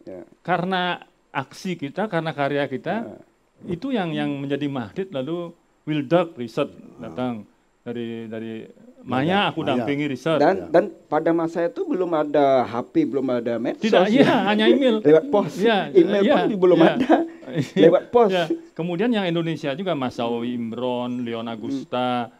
ya. karena aksi kita, karena karya kita ya. itu yang yang menjadi magnet lalu wilder Research ya. datang dari dari Maya iya. aku Maya. dampingi iya. riset. Dan ya. dan pada masa itu belum ada HP, belum ada medsos. Tidak, iya, ya. hanya email. Lewat pos. Ya, email ya, pun ya, belum ya. ada. *laughs* Lewat pos. Ya. Kemudian yang Indonesia juga Mas Sawi Imron, Leon hmm. Agusta. Hmm.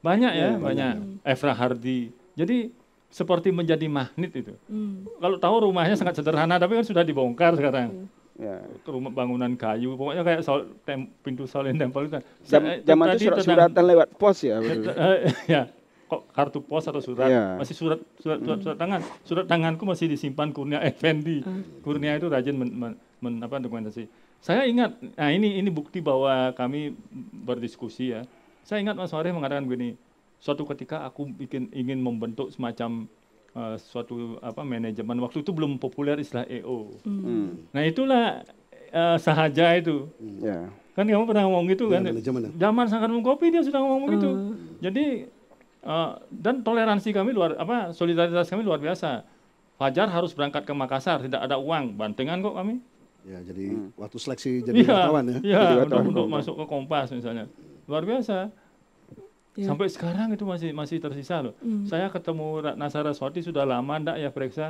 Banyak ya, ya banyak. banyak. Efra Hardi. Jadi seperti menjadi magnet itu. Hmm. Kalau tahu rumahnya sangat sederhana tapi kan sudah dibongkar sekarang. Hmm ya. rumah bangunan kayu pokoknya kayak sol, tem, pintu solen tempel itu zaman itu surat-suratan lewat pos ya. *laughs* ya ya kok kartu pos atau surat yeah. masih surat surat surat, surat tangan surat tanganku masih disimpan Kurnia Effendi ah. Kurnia itu rajin men, men, men apa dokumentasi saya ingat nah ini ini bukti bahwa kami berdiskusi ya saya ingat Mas Fahri mengatakan begini suatu ketika aku bikin ingin membentuk semacam uh, suatu apa manajemen waktu itu belum populer istilah EO mm. Hmm. nah itulah uh, sahaja itu yeah. kan kamu pernah ngomong gitu kan iya, ya. zaman sangat mengkopi dia sudah ngomong begitu oh. jadi Eh, dan toleransi kami luar apa solidaritas kami luar biasa. Fajar harus berangkat ke Makassar, tidak ada uang, bantengan kok kami. Ya, jadi hmm. waktu seleksi jadi ya, wartawan ya. Iya, untuk, untuk masuk ke Kompas misalnya. Luar biasa. Ya. Sampai sekarang itu masih masih tersisa loh. Hmm. Saya ketemu Ratna Saraswati sudah lama ndak ya periksa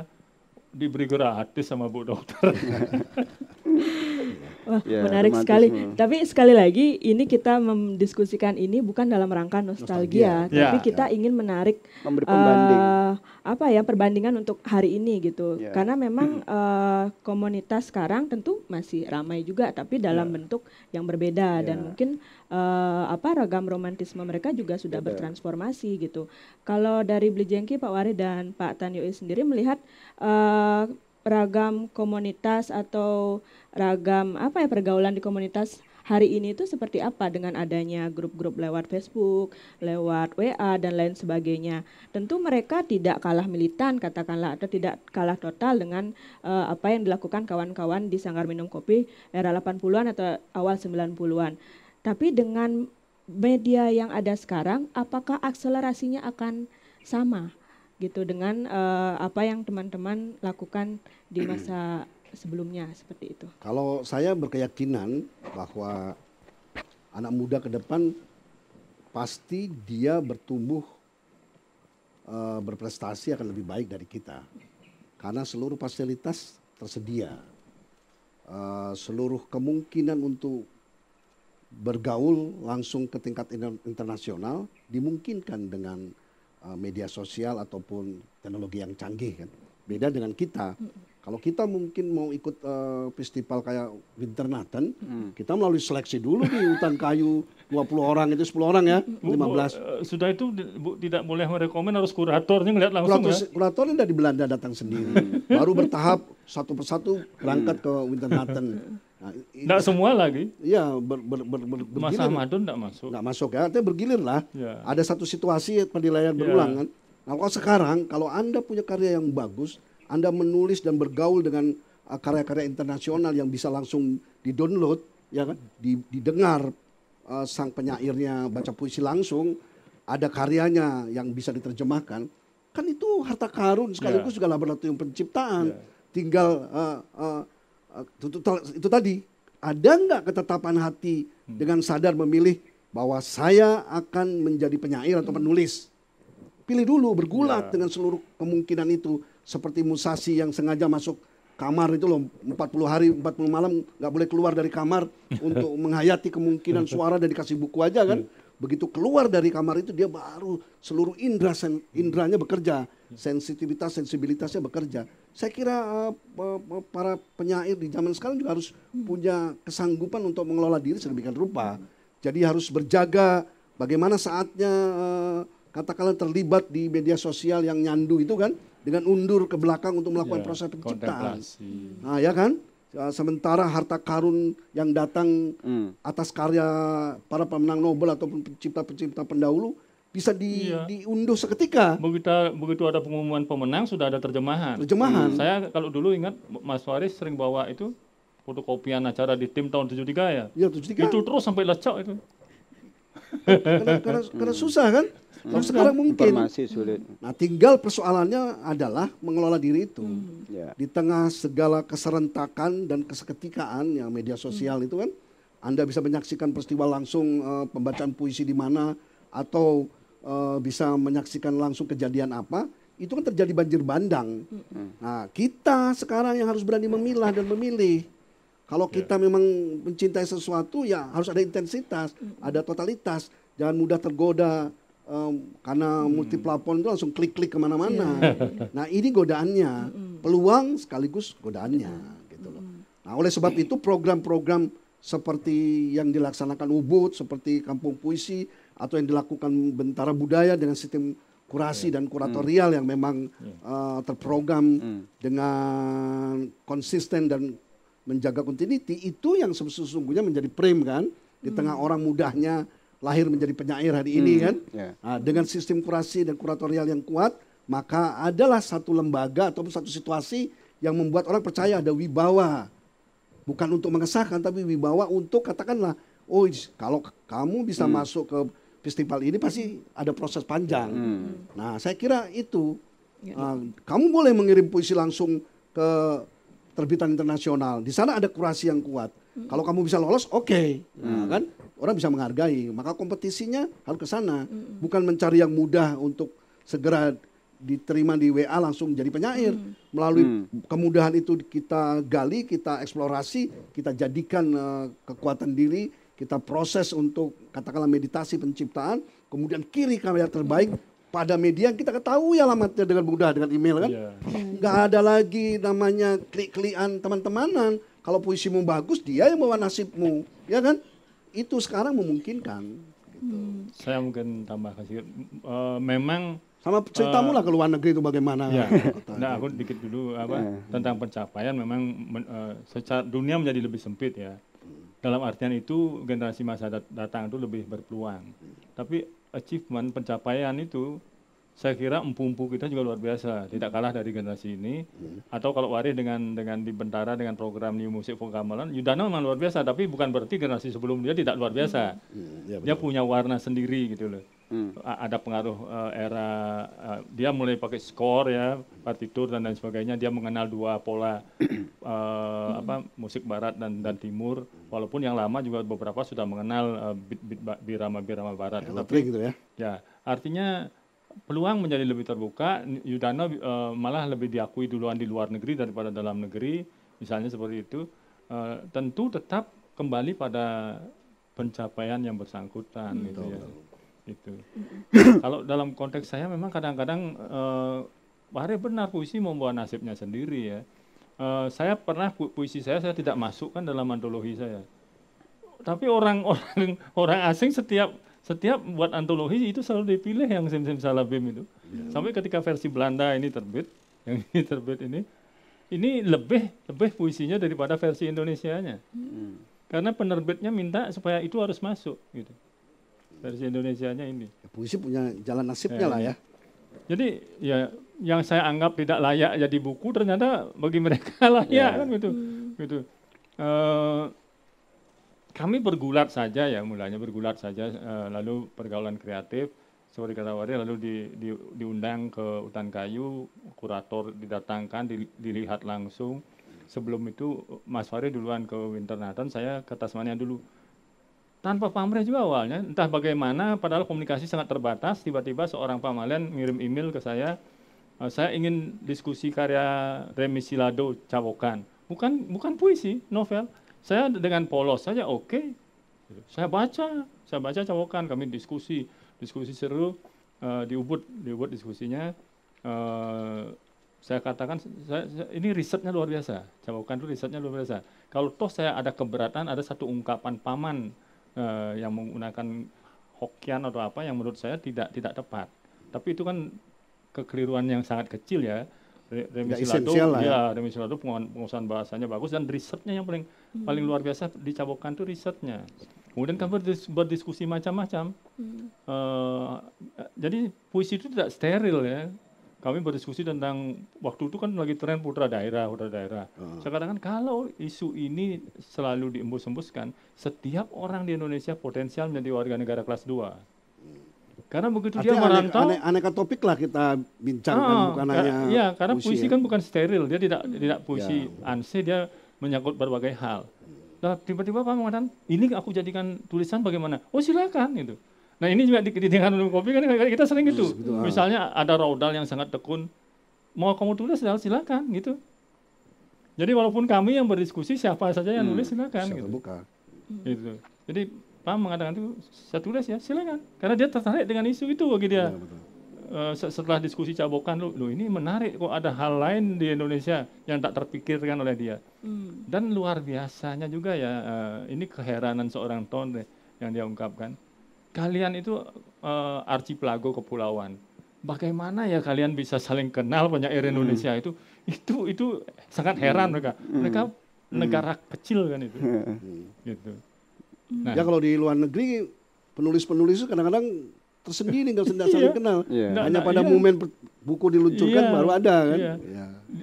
diberi gratis sama Bu Dokter. *laughs* *laughs* Iya. Wah, ya, menarik sekali. Tapi sekali lagi ini kita mendiskusikan ini bukan dalam rangka nostalgia, nostalgia. tapi ya, kita ya. ingin menarik Uh, apa ya perbandingan untuk hari ini gitu. Ya. Karena memang hmm. *clears throat* uh, komunitas sekarang tentu masih ramai juga tapi dalam ya. bentuk yang berbeda ya. dan mungkin uh, apa ragam romantisme mereka juga sudah ya. bertransformasi gitu. Kalau dari Bli Jengki, Pak Wari dan Pak Tanyo sendiri melihat uh, ragam komunitas atau ragam apa ya pergaulan di komunitas hari ini itu seperti apa dengan adanya grup-grup lewat Facebook, lewat WA dan lain sebagainya. Tentu mereka tidak kalah militan katakanlah atau tidak kalah total dengan uh, apa yang dilakukan kawan-kawan di Sanggar Minum Kopi era 80-an atau awal 90-an. Tapi dengan media yang ada sekarang apakah akselerasinya akan sama? gitu dengan uh, apa yang teman-teman lakukan di masa sebelumnya seperti itu. Kalau saya berkeyakinan bahwa anak muda ke depan pasti dia bertumbuh uh, berprestasi akan lebih baik dari kita karena seluruh fasilitas tersedia uh, seluruh kemungkinan untuk bergaul langsung ke tingkat internasional dimungkinkan dengan Eh, media sosial ataupun teknologi yang canggih kan. Beda dengan kita. Kalau kita mungkin mau ikut uh, festival kayak Winternaten, hmm. kita melalui seleksi dulu di hutan kayu 20 orang itu 10 orang ya, 15. Bu, uh, sudah itu bu, tidak boleh merekomen harus kuratornya ngeliat langsung Kurator, ya. Kuratornya dari Belanda datang sendiri. Mm. Baru bertahap satu persatu berangkat ke Winter Nathan. Mm. Nah, semua lagi. Iya, ber, ber, ber, ber, bergilir. Masa Ahmadun enggak masuk. Enggak masuk ya, artinya bergilir lah. Ya. Ada satu situasi penilaian berulangan. Ya. berulang kan. Nah, kalau sekarang kalau Anda punya karya yang bagus, Anda menulis dan bergaul dengan ah, karya-karya internasional yang bisa langsung di-download, ya kan? didengar uh, sang penyairnya baca puisi langsung, ada karyanya yang bisa diterjemahkan, kan itu harta karun sekaligus yeah. Ya. juga laboratorium penciptaan. Yeah. Tinggal uh, uh, Eh, itu, itu tadi ada nggak ketetapan hati hmm. dengan sadar memilih bahwa saya akan menjadi penyair atau hmm. penulis pilih dulu bergulat ya. dengan seluruh kemungkinan itu seperti musasi yang sengaja masuk kamar itu loh 40 hari 40 malam nggak boleh keluar dari kamar *laughs* untuk menghayati kemungkinan *laughs* suara dan dikasih buku aja kan hmm. Begitu keluar dari kamar itu dia baru seluruh indera sen, indranya bekerja, sensitivitas sensibilitasnya bekerja. Saya kira uh, para penyair di zaman sekarang juga harus punya kesanggupan untuk mengelola diri sedemikian rupa. Jadi harus berjaga bagaimana saatnya uh, katakanlah terlibat di media sosial yang nyandu itu kan dengan undur ke belakang untuk melakukan ya, proses penciptaan. Nah, ya kan? Eh, sementara harta karun yang datang hmm. atas karya para pemenang Nobel ataupun pencipta-pencipta pendahulu bisa di, iya. diunduh seketika. Begitu begitu ada pengumuman pemenang sudah ada terjemahan. Terjemahan. Hmm. Saya kalau dulu ingat Mas Waris sering bawa itu fotokopian acara di tim tahun 73 ya. Iya 73. Itu terus sampai lecok itu. karena, karena, karena hmm. susah kan? Kalau hmm. sekarang mungkin. Informasi sulit. Nah, tinggal persoalannya adalah mengelola diri itu. Hmm. Yeah. Di tengah segala keserentakan dan keseketikaan yang media hmm. sosial hmm. itu kan, Anda bisa menyaksikan peristiwa langsung uh, pembacaan puisi di mana atau uh, bisa menyaksikan langsung kejadian apa, itu kan terjadi banjir bandang. Hmm. Nah, kita sekarang yang harus berani memilah dan memilih. Kalau kita yeah. memang mencintai sesuatu ya harus ada intensitas, hmm. ada totalitas. Jangan mudah tergoda um, karena hmm. multi platform itu langsung klik-klik kemana-mana. Yeah. *laughs* Nah ini godaannya, peluang sekaligus godaannya gitu loh. Nah oleh sebab itu program-program seperti yang dilaksanakan Ubud, seperti Kampung Puisi atau yang dilakukan Bentara Budaya dengan sistem kurasi iya. dan mm. kuratorial yang memang uh, terprogram mm. dengan konsisten dan menjaga continuity itu yang sesungguhnya menjadi prim kan di tengah mm. orang mudahnya lahir menjadi penyair hari ini hmm, kan. Yeah. Nah, dengan sistem kurasi dan kuratorial yang kuat, maka adalah satu lembaga ataupun satu situasi yang membuat orang percaya ada wibawa. Bukan untuk mengesahkan tapi wibawa untuk katakanlah, oh kalau kamu bisa hmm. masuk ke festival ini pasti ada proses panjang. Hmm. Nah, saya kira itu ya. uh, kamu boleh mengirim puisi langsung ke terbitan internasional. Di sana ada kurasi yang kuat. Hmm. Kalau kamu bisa lolos, oke, okay. Nah, hmm. nah, kan? orang bisa menghargai. Maka kompetisinya harus ke sana, mm bukan mencari yang mudah untuk segera diterima di WA langsung jadi penyair. mm Melalui mm. kemudahan itu kita gali, kita eksplorasi, kita jadikan uh, kekuatan diri, kita proses untuk katakanlah meditasi penciptaan, kemudian kiri karya terbaik pada media yang kita ketahui alamatnya dengan mudah dengan email kan. Yeah. Iya. ada lagi namanya klik-klian teman-temanan. Kalau puisimu bagus dia yang bawa nasibmu, ya kan? itu sekarang memungkinkan. Gitu. Hmm. Saya mungkin tambahkan sih, eh, Uh, memang sama ceritamu uh, lah ke luar negeri itu bagaimana. Ya. nah, aku dikit dulu apa yeah. tentang pencapaian memang men, uh, eh, secara dunia menjadi lebih sempit ya. Dalam artian itu generasi masa datang itu lebih berpeluang. Tapi achievement pencapaian itu saya kira empu-empu kita juga luar biasa, tidak kalah dari generasi ini. Hmm. Atau kalau waris dengan dengan di Bentara dengan program New Music for Gamelan, Yudana memang luar biasa, tapi bukan berarti generasi sebelum dia tidak luar biasa. Hmm. hmm ya, dia punya warna sendiri gitu loh. Hmm. ada pengaruh uh, era uh, dia mulai pakai skor ya, partitur dan lain sebagainya. Dia mengenal dua pola uh, *clears throat* apa musik barat dan dan timur. Walaupun yang lama juga beberapa sudah mengenal uh, birama-birama barat. Tapi, gitu ya. Ya, artinya peluang menjadi lebih terbuka. Yudano uh, eh, malah lebih diakui duluan di luar negeri daripada dalam negeri, misalnya seperti itu. Uh, tentu tetap kembali pada pencapaian yang bersangkutan, hmm. gitu ya. Itu. Hmm. Kalau dalam konteks saya memang kadang-kadang e, eh, Bahari benar puisi membuat nasibnya sendiri ya. Uh, saya pernah pu puisi saya saya tidak masukkan dalam antologi saya. Tapi orang-orang orang asing setiap setiap buat antologi itu selalu dipilih yang Sim Sim Salabim itu. Yeah. Sampai ketika versi Belanda ini terbit, yang ini terbit ini, ini lebih lebih puisinya daripada versi Indonesianya. Hmm. Karena penerbitnya minta supaya itu harus masuk gitu. Versi Indonesia-nya ini. Ya, puisi punya jalan nasibnya ya, lah ya. Jadi ya yang saya anggap tidak layak jadi buku ternyata bagi mereka *laughs* layak ya. kan gitu. Hmm. Gitu. Uh, kami bergulat saja ya mulanya bergulat saja uh, lalu pergaulan kreatif seperti kata Wari lalu di, di, diundang ke hutan kayu kurator didatangkan di, dilihat langsung sebelum itu Mas Fahri duluan ke Winter Nathan, saya ke Tasmania dulu tanpa pamrih juga awalnya entah bagaimana padahal komunikasi sangat terbatas tiba-tiba seorang pamalen ngirim email ke saya uh, saya ingin diskusi karya Remisilado Cawokan bukan bukan puisi novel saya dengan polos saja oke. Okay. Saya baca, saya baca cawokan, kami diskusi, diskusi seru uh, eh, di Ubud, diskusinya. Uh, saya katakan saya, saya, ini risetnya luar biasa. Cawokan itu risetnya luar biasa. Kalau toh saya ada keberatan, ada satu ungkapan paman uh, yang menggunakan Hokian atau apa yang menurut saya tidak tidak tepat. Tapi itu kan kekeliruan yang sangat kecil ya. Remisi Lado, ya, ya Remisi Lado pengusahaan bahasanya bagus dan risetnya yang paling hmm. paling luar biasa dicabokkan tuh risetnya. Kemudian kami berdis berdiskusi macam-macam. Hmm. Uh, jadi puisi itu tidak steril ya. Kami berdiskusi tentang waktu itu kan lagi tren putra daerah, putra daerah. Hmm. Ah. Saya katakan kalau isu ini selalu diembus-embuskan, setiap orang di Indonesia potensial menjadi warga negara kelas 2 karena begitu Artinya dia merantau, aneka, aneka topik lah kita bincangkan oh, bukan hanya. Iya, karena puisi, puisi ya. kan bukan steril, dia tidak tidak ya. puisi ya. ansi, dia menyangkut berbagai hal. Nah, tiba-tiba Pak Muhammad, ini aku jadikan tulisan bagaimana? Oh silakan gitu. Nah ini juga di, di minum kopi kan kita sering gitu. Hmm, Misalnya ada raudal yang sangat tekun, mau kamu tulis silakan gitu. Jadi walaupun kami yang berdiskusi siapa saja yang hmm, nulis silakan gitu. Buka. gitu. Jadi paham mengatakan itu saya tulis ya silakan karena dia tertarik dengan isu itu bagi dia. Ya, Uh, setelah diskusi cabokan lo, lo ini menarik kok ada hal lain di Indonesia yang tak terpikirkan oleh dia. Hmm. Dan luar biasanya juga ya uh, ini keheranan seorang Ton yang dia ungkapkan. Kalian itu uh, eh, archipelago kepulauan. Bagaimana ya kalian bisa saling kenal banyak air hmm. Indonesia hmm. itu? Itu itu sangat heran hmm. mereka. Hmm. Mereka hmm. negara kecil kan itu. *laughs* gitu. Nah. Ya kalau di luar negeri penulis-penulis itu kadang-kadang tersendiri nggak sedang *laughs* iya. saling kenal. Yeah. Hanya pada iya. momen buku diluncurkan yeah. baru ada kan. Yeah.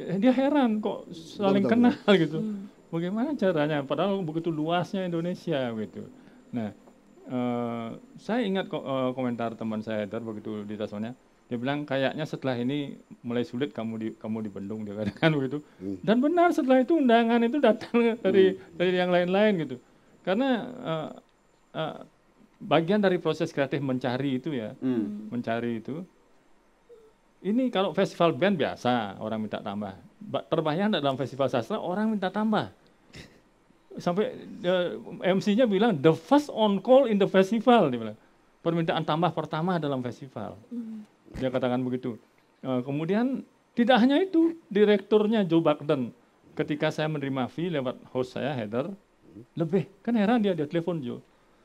Yeah. Dia heran kok saling betul, kenal betul. *laughs* gitu. Hmm. Bagaimana caranya? Padahal begitu luasnya Indonesia gitu. Nah, uh, saya ingat kok uh, eh, komentar teman saya ter begitu di tasonya. Dia bilang kayaknya setelah ini mulai sulit kamu di kamu di Bendung dia katakan *laughs* begitu. Hmm. Dan benar setelah itu undangan itu datang dari hmm. dari yang lain-lain gitu. Karena uh, uh, bagian dari proses kreatif mencari itu ya, hmm. mencari itu. Ini kalau festival band biasa orang minta tambah. Terbayang dalam festival sastra orang minta tambah. Sampai uh, eh, MC-nya bilang the first on call in the festival dia bilang. Permintaan tambah pertama dalam festival. Hmm. Dia katakan begitu. Uh, kemudian tidak hanya itu, direkturnya Joe Bagden ketika saya menerima fee lewat host saya Heather, lebih. Kan heran dia, dia telepon Jo.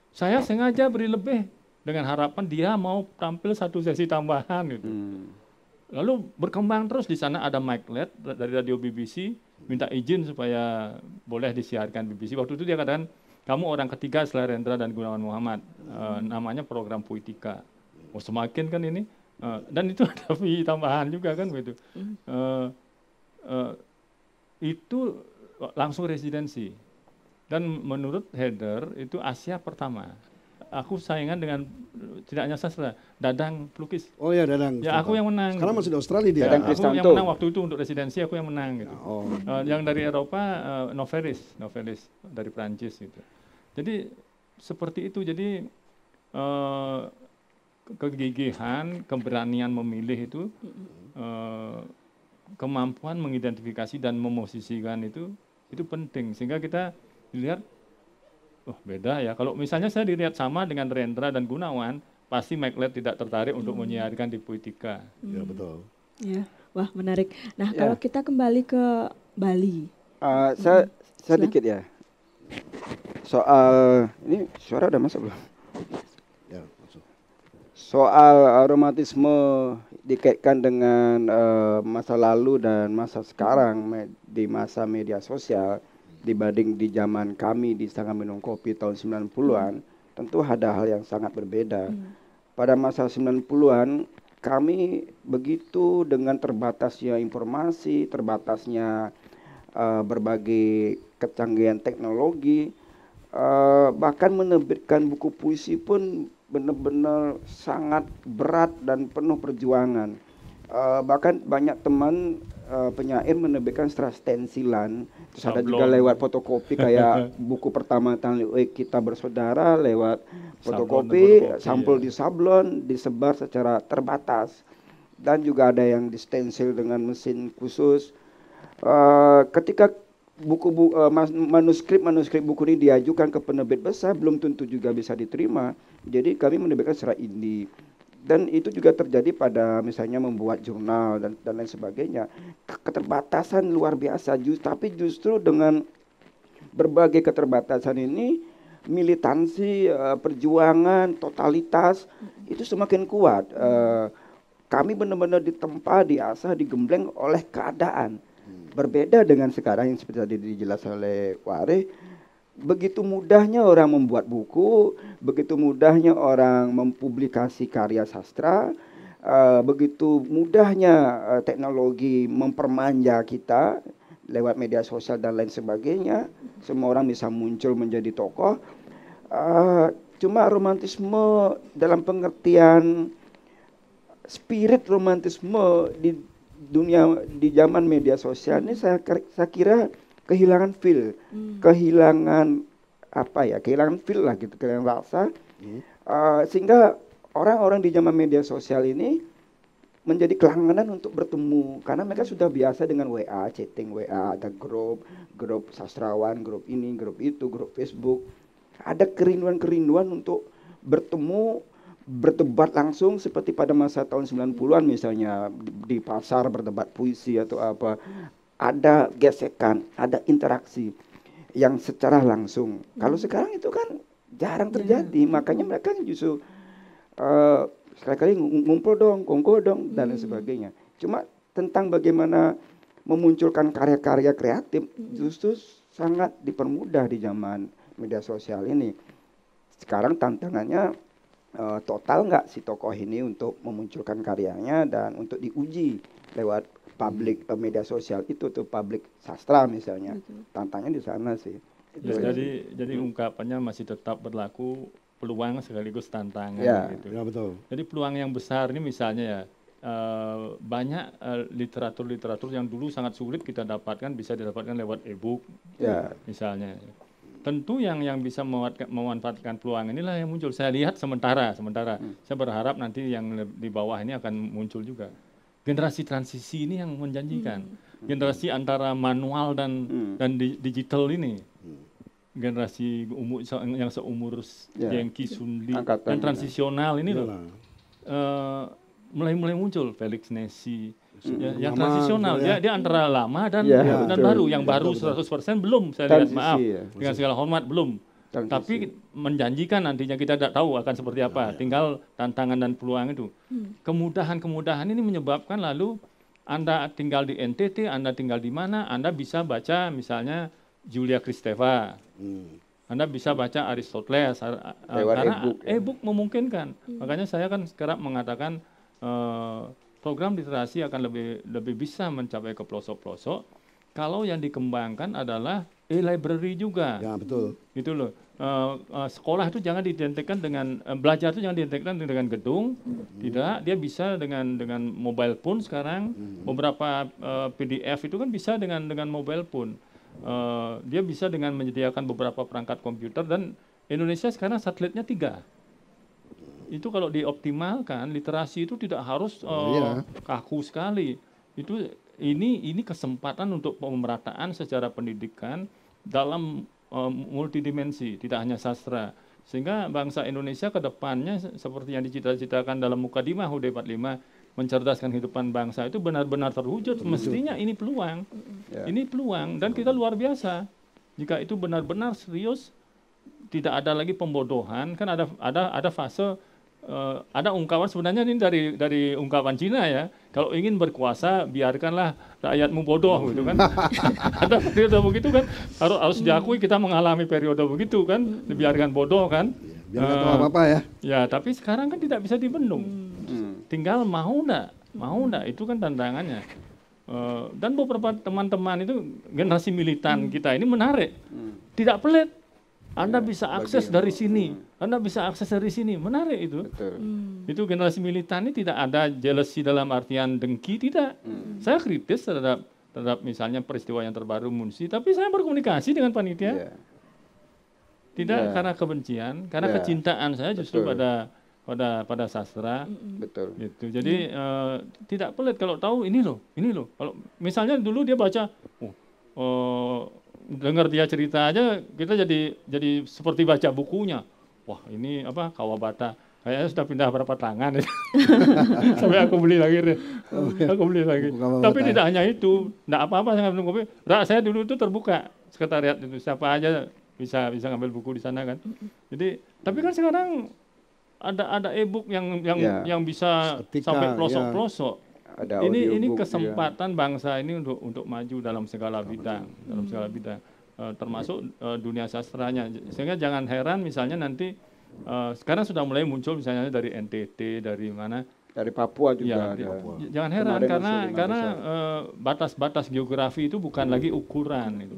Saya sengaja beri lebih dengan harapan dia mau tampil satu sesi tambahan gitu. Hmm. Lalu berkembang terus di sana ada Mike Led dari radio BBC minta izin supaya boleh disiarkan BBC. Waktu itu dia katakan kamu orang ketiga setelah Rendra dan Gunawan Muhammad. Eh, hmm. Uh, namanya program Puitika Oh semakin kan ini uh, dan itu *laughs* ada fee tambahan juga kan begitu. Uh, hmm. eh, uh, itu langsung residensi dan menurut header itu Asia pertama. Aku saingan dengan tidak hanya sastra, Dadang pelukis. Oh ya Dadang. Ya aku yang menang. Sekarang masih di Australia dia. Dadang ya, Aku yang menang waktu itu untuk residensi aku yang menang gitu. Ya, oh. Uh, yang dari Eropa uh, novelis, novelis dari Prancis gitu. Jadi seperti itu. Jadi uh, kegigihan, keberanian memilih itu kemampuan mengidentifikasi dan memosisikan itu itu penting sehingga kita dilihat oh beda ya. Kalau misalnya saya dilihat sama dengan Rendra dan Gunawan, pasti Maglet tidak tertarik hmm. untuk menyiarkan di Politika. Hmm. Ya betul. Ya, wah menarik. Nah ya. kalau kita kembali ke Bali. Uh, saya hmm. saya Silah. dikit ya. Soal ini suara udah masuk belum? Ya masuk. Soal aromatisme dikaitkan dengan uh, masa lalu dan masa sekarang di masa media sosial dibanding di zaman kami di istana minum kopi tahun 90-an, tentu ada hal yang sangat berbeda. Hmm. Pada masa 90-an kami begitu dengan terbatasnya informasi, terbatasnya uh, berbagai kecanggihan teknologi, uh, bahkan menerbitkan buku puisi pun benar-benar sangat berat dan penuh perjuangan uh, bahkan banyak teman uh, penyair menerbitkan secara stensilan terus ada juga lewat fotokopi kayak *laughs* buku pertama tentang kita bersaudara lewat fotokopi, sampul iya. di sablon disebar secara terbatas dan juga ada yang distensil dengan mesin khusus uh, ketika buku bu, uh, manuskrip manuskrip buku ini diajukan ke penerbit besar belum tentu juga bisa diterima jadi kami menerbitkan secara indie dan itu juga terjadi pada misalnya membuat jurnal dan dan lain sebagainya keterbatasan luar biasa just tapi justru dengan berbagai keterbatasan ini militansi uh, perjuangan totalitas itu semakin kuat uh, kami benar-benar ditempa diasah digembleng oleh keadaan berbeda dengan sekarang yang seperti tadi dijelaskan oleh Ware begitu mudahnya orang membuat buku, begitu mudahnya orang mempublikasi karya sastra, uh, begitu mudahnya uh, teknologi mempermanja kita lewat media sosial dan lain sebagainya. Semua orang bisa muncul menjadi tokoh. Uh, cuma romantisme dalam pengertian spirit romantisme di dunia di zaman media sosial ini saya, saya kira kehilangan feel, hmm. kehilangan apa ya, kehilangan feel lah gitu, kehilangan rasa. Hmm. Uh, sehingga orang-orang di zaman media sosial ini menjadi kelangganan untuk bertemu karena mereka sudah biasa dengan WA, chatting WA, ada grup, grup sastrawan, grup ini, grup itu, grup Facebook. Ada kerinduan-kerinduan untuk bertemu, berdebat langsung seperti pada masa tahun 90-an misalnya di, di pasar berdebat puisi atau apa ada gesekan, ada interaksi yang secara langsung. Kalau hmm. sekarang itu kan jarang terjadi, yeah. makanya hmm. mereka justru uh, sekali-kali ngumpul dong, kongko dong dan lain hmm. sebagainya. Cuma tentang bagaimana memunculkan karya-karya kreatif justru sangat dipermudah di zaman media sosial ini. Sekarang tantangannya uh, total nggak si tokoh ini untuk memunculkan karyanya dan untuk diuji lewat publik hmm. Eh, media sosial itu tuh publik sastra misalnya Betul. tantangannya di sana sih itu jadi ya. jadi ungkapannya masih tetap berlaku peluang sekaligus tantangan ya. gitu. Ya betul. Jadi peluang yang besar ini misalnya ya uh, banyak eh, literatur-literatur uh, yang dulu sangat sulit kita dapatkan bisa didapatkan lewat e-book ya. misalnya. Tentu yang yang bisa memanfaatkan peluang inilah yang muncul. Saya lihat sementara sementara. Hmm. Saya berharap nanti yang di bawah ini akan muncul juga generasi transisi ini yang menjanjikan. Hmm. hmm. Generasi antara manual dan hmm. dan di, digital ini. Hmm. Generasi umur yang seumur yeah. Jengki Sundi dan transisional ya. ini loh. Uh, eh, mulai mulai muncul Felix Nesi hmm. ya, yang transisional ya. dia dia antara lama dan ya, dan baru yang baru betul. 100% belum saya lihat maaf ya. dengan segala hormat belum Gitu Tapi menjanjikan nantinya kita tidak tahu akan seperti apa. Ya, ya. Tinggal tantangan dan peluang itu. Hmm. Kemudahan-kemudahan ini menyebabkan lalu Anda tinggal di NTT, Anda tinggal di mana, Anda bisa baca misalnya Julia Kristeva. Hmm. Anda bisa baca Aristoteles Lewat karena e-book, e memungkinkan. Hmm. Makanya saya kan sekarang mengatakan uh, program literasi akan lebih lebih bisa mencapai ke pelosok-pelosok kalau yang dikembangkan adalah e-library eh, juga. Ya betul. Itu loh. Uh, uh, sekolah itu jangan diidentikan dengan uh, belajar itu jangan diidentikan dengan gedung, hmm. tidak dia bisa dengan dengan mobile pun sekarang hmm. beberapa uh, PDF itu kan bisa dengan dengan mobile pun uh, dia bisa dengan menyediakan beberapa perangkat komputer dan Indonesia sekarang satelitnya tiga itu kalau dioptimalkan literasi itu tidak harus uh, yeah. Oh, iya. kaku sekali itu ini ini kesempatan untuk pemerataan secara pendidikan dalam um, multidimensi, tidak hanya sastra. Sehingga bangsa Indonesia ke depannya seperti yang dicita-citakan dalam Mukadimah UD 45 mencerdaskan kehidupan bangsa itu benar-benar terwujud. Mestinya ini peluang. Yeah. Ini peluang dan kita luar biasa. Jika itu benar-benar serius tidak ada lagi pembodohan, kan ada ada ada fase uh, ada ungkapan sebenarnya ini dari dari ungkapan Cina ya. Kalau ingin berkuasa biarkanlah rakyatmu bodoh gitu kan. *laughs* ada periode begitu kan harus harus diakui kita mengalami periode begitu kan dibiarkan bodoh kan. Iya, biar uh, apa-apa ya. Ya, tapi sekarang kan tidak bisa dibendung. Hmm. Tinggal mau nak, mau nak itu kan tantangannya. Uh, dan beberapa teman-teman itu generasi militan hmm. kita ini menarik. Hmm. Tidak pelit. Anda ya, bisa akses dari sini. Hmm anda bisa akses dari sini. Menarik itu. Hmm. Itu generasi militan ini tidak ada jealousy dalam artian dengki, tidak. Hmm. Saya kritis terhadap terhadap misalnya peristiwa yang terbaru Munsi, tapi saya berkomunikasi dengan panitia. Yeah. Tidak yeah. karena kebencian, karena yeah. kecintaan saya justru Betul. pada pada pada sastra. Betul. Gitu. Jadi hmm. uh, tidak pelit kalau tahu ini loh, ini loh. Kalau misalnya dulu dia baca, oh, uh, dengar dia cerita aja kita jadi jadi seperti baca bukunya wah ini apa kawabata kayaknya sudah pindah berapa tangan ya. *laughs* sampai aku beli lagi deh aku beli lagi tapi tidak hanya itu tidak apa-apa saya minum kopi rak saya dulu itu terbuka sekretariat itu siapa aja bisa bisa ngambil buku di sana kan jadi tapi kan sekarang ada ada e-book yang yang ya, yang bisa sampai ya. pelosok-pelosok ini ini ya. kesempatan ya. bangsa ini untuk untuk maju dalam segala bidang, dalam segala bidang. Eh, termasuk eh, dunia sastranya. Sehingga jangan heran misalnya nanti eh, sekarang sudah mulai muncul misalnya dari NTT, dari mana dari Papua juga ya, ada. Papua. Jangan heran Kemarin karena karena batas-batas uh, geografi itu bukan hmm. lagi ukuran itu.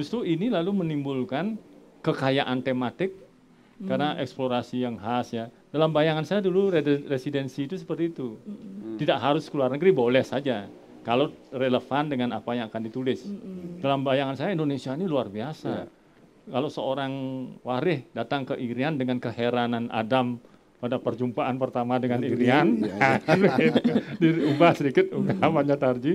Justru ini lalu menimbulkan kekayaan tematik hmm. karena eksplorasi yang khas ya. Dalam bayangan saya dulu residensi itu seperti itu. Hmm. hmm. Tidak harus keluar negeri boleh saja kalau relevan dengan apa yang akan ditulis. Mm -hmm. Dalam bayangan saya Indonesia ini luar biasa. Yeah. Kalau seorang warih datang ke Irian dengan keheranan Adam pada perjumpaan pertama dengan Irian, ya, *laughs* diubah sedikit namanya mm. Tarji.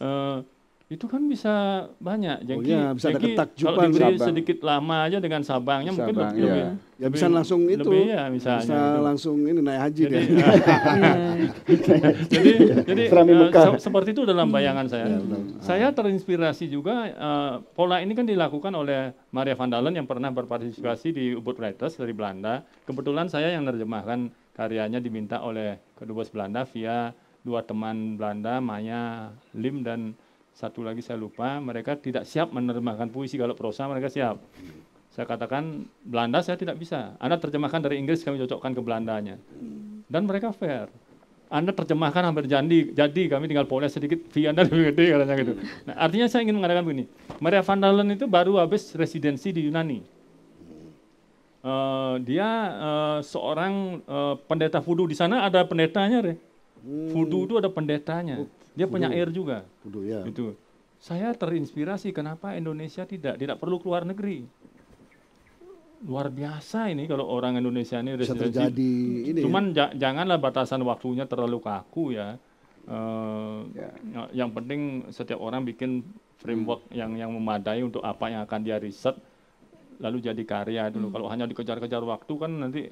Uh, itu kan bisa banyak. Oh, jadi, oh iya, bisa jadi ada kalau diberi Sabang. sedikit lama aja dengan Sabangnya Sabang, mungkin lebih, iya. lebih ya bisa lebih, langsung itu. Lebih, ya, bisa gitu. langsung ini naik haji jadi, *laughs* ya. jadi jadi uh, seperti itu dalam bayangan saya. Ya, saya terinspirasi juga uh, pola ini kan dilakukan oleh Maria van Dalen yang pernah berpartisipasi di Ubud Writers dari Belanda. Kebetulan saya yang menerjemahkan karyanya diminta oleh kedubes Belanda via dua teman Belanda Maya Lim dan satu lagi saya lupa, mereka tidak siap menerjemahkan puisi. Kalau prosa mereka siap. Saya katakan Belanda saya tidak bisa. Anda terjemahkan dari Inggris kami cocokkan ke Belandanya. Dan mereka fair. Anda terjemahkan hampir jadi, jadi kami tinggal poles sedikit, fee Anda lebih gede katanya gitu. Nah, artinya saya ingin mengatakan begini, Maria van Dalen itu baru habis residensi di Yunani. Uh, dia uh, seorang uh, pendeta fudu di sana ada pendetanya, Re. Hmm. Fudu itu ada pendetanya. Dia punya air juga. Kudu ya. Itu. Saya terinspirasi kenapa Indonesia tidak tidak perlu keluar negeri. Luar biasa ini kalau orang Indonesia ini bisa terjadi ini. Cuman ya? janganlah batasan waktunya terlalu kaku ya. Uh, ya. Yang penting setiap orang bikin framework hmm. yang yang memadai untuk apa yang akan dia riset lalu jadi karya dulu. Hmm. Kalau hanya dikejar-kejar waktu kan nanti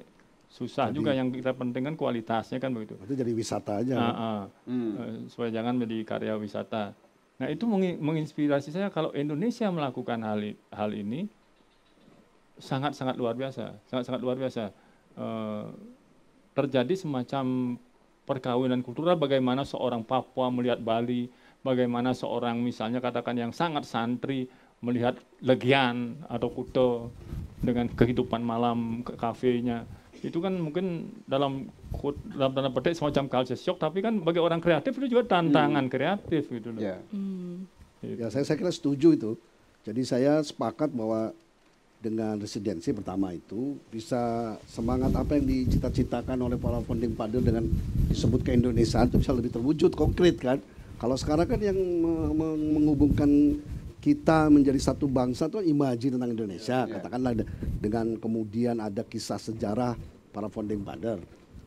susah jadi, juga yang kita pentingkan kualitasnya kan begitu. Itu jadi wisata aja. Nah, uh, hmm. Eh, supaya jangan menjadi karya wisata. Nah itu menginspirasi saya kalau Indonesia melakukan hal hal ini sangat-sangat luar biasa, sangat-sangat luar biasa. Uh, terjadi semacam perkawinan kultural bagaimana seorang Papua melihat Bali, bagaimana seorang misalnya katakan yang sangat santri melihat Legian atau Kuto dengan kehidupan malam kafenya itu kan mungkin dalam dalam tanda petik semacam culture shock tapi kan bagi orang kreatif itu juga tantangan hmm. kreatif gitu loh. Ya. Hmm. Ya saya saya kira setuju itu. Jadi saya sepakat bahwa dengan residensi pertama itu bisa semangat apa yang dicita-citakan oleh para founding father dengan disebut ke Indonesia itu bisa lebih terwujud konkret kan. Kalau sekarang kan yang menghubungkan kita menjadi satu bangsa itu kan imaji tentang Indonesia yeah. katakanlah dengan kemudian ada kisah sejarah para founding father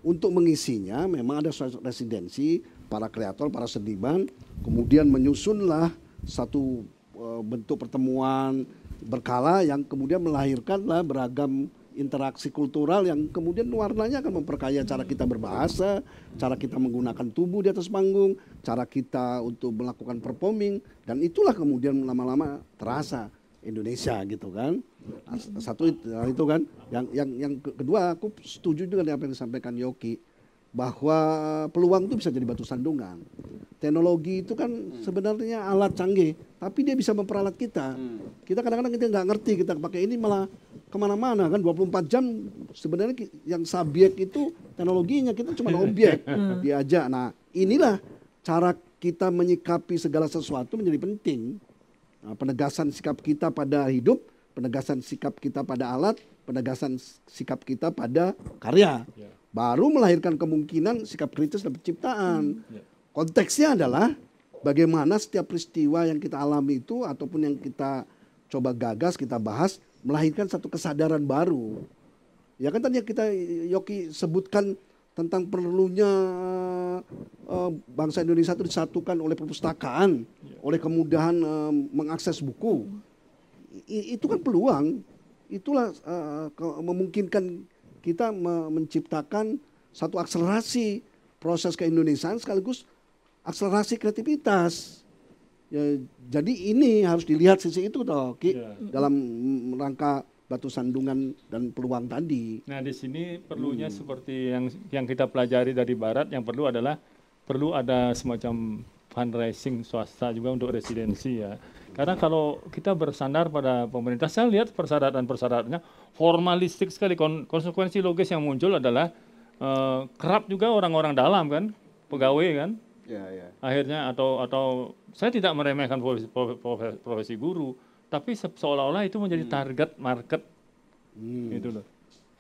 untuk mengisinya memang ada residensi para kreator para seniman kemudian menyusunlah satu uh, bentuk pertemuan berkala yang kemudian melahirkanlah beragam interaksi kultural yang kemudian warnanya akan memperkaya cara kita berbahasa, cara kita menggunakan tubuh di atas panggung, cara kita untuk melakukan performing dan itulah kemudian lama-lama terasa Indonesia gitu kan. Nah, satu nah, itu, kan. Yang yang yang kedua aku setuju juga dengan apa yang disampaikan Yoki bahwa peluang itu bisa jadi batu sandungan. Teknologi itu kan hmm. sebenarnya alat canggih, tapi dia bisa memperalat kita. Hmm. Kita kadang-kadang kita nggak ngerti, kita pakai ini malah kemana-mana kan 24 jam sebenarnya yang subjek itu teknologinya kita cuma *laughs* objek hmm. diajak. Nah inilah cara kita menyikapi segala sesuatu menjadi penting. Nah, penegasan sikap kita pada hidup, penegasan sikap kita pada alat, penegasan sikap kita pada karya. Yeah baru melahirkan kemungkinan sikap kritis dan penciptaan. Hmm. Ya. Konteksnya adalah bagaimana setiap peristiwa yang kita alami itu ataupun yang kita coba gagas, kita bahas melahirkan satu kesadaran baru. Ya kan tadi yang kita Yoki sebutkan tentang perlunya uh, bangsa Indonesia itu disatukan oleh perpustakaan, ya. oleh kemudahan uh, mengakses buku. I, itu kan peluang, itulah uh, memungkinkan kita menciptakan satu akselerasi proses keindonesiaan sekaligus akselerasi kreativitas. Ya, jadi ini harus dilihat sisi itu toh Ki, yeah. dalam rangka batu sandungan dan peluang tadi. Nah, di sini perlunya hmm. seperti yang yang kita pelajari dari barat yang perlu adalah perlu ada semacam fundraising swasta juga untuk residensi ya. Karena kalau kita bersandar pada pemerintah, saya lihat persyaratan-persyaratannya formalistik sekali. konsekuensi logis yang muncul adalah uh, kerap juga orang-orang dalam kan, pegawai kan. Ya, ya. Akhirnya atau atau saya tidak meremehkan profesi, profesi, profesi guru, tapi se seolah-olah itu menjadi hmm. target market. Hmm. Itu loh.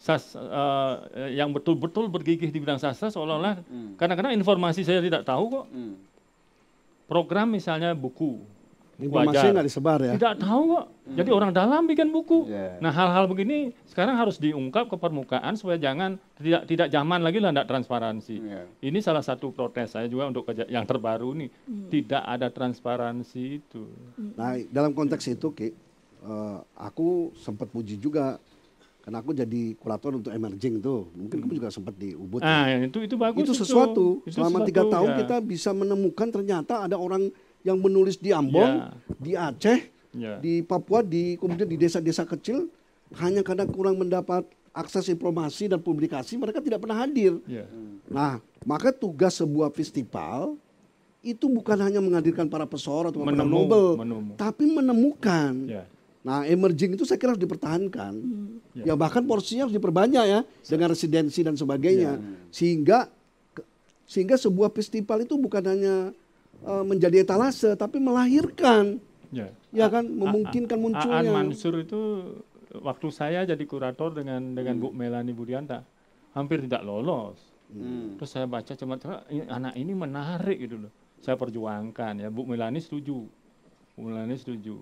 Sas, uh, yang betul-betul bergigih di bidang sastra seolah-olah hmm. kadang-kadang informasi saya tidak tahu kok. Hmm program misalnya buku. Informasi nggak disebar ya? Tidak tahu kok. Jadi hmm. orang dalam bikin buku. Yeah. Nah hal-hal begini sekarang harus diungkap ke permukaan supaya jangan tidak tidak zaman lagi lah tidak transparansi. Yeah. Ini salah satu protes saya juga untuk yang terbaru nih hmm. tidak ada transparansi itu. Nah dalam konteks itu Ki, uh, aku sempat puji juga karena aku jadi kurator untuk emerging tuh mungkin kamu juga sempat di Ubud ah, ya. itu itu bagus itu sesuatu itu selama tiga tahun ya. kita bisa menemukan ternyata ada orang yang menulis di Ambon ya. di Aceh ya. di Papua di kemudian di desa-desa kecil hanya karena kurang mendapat akses informasi dan publikasi mereka tidak pernah hadir ya. nah maka tugas sebuah festival itu bukan hanya menghadirkan para pesohor atau para Nobel tapi menemukan ya Nah, emerging itu saya kira harus dipertahankan. Hmm. Ya. bahkan porsinya harus diperbanyak ya dengan residensi dan sebagainya. Ya. Sehingga sehingga sebuah festival itu bukan hanya uh, menjadi etalase tapi melahirkan. Ya, ya kan memungkinkan munculnya. Aan Mansur itu waktu saya jadi kurator dengan dengan hmm. Bu Melani Budianta hampir tidak lolos. Hmm. Terus saya baca cuma anak ini menarik gitu loh. Saya perjuangkan ya Bu Melani setuju. Bu Melani setuju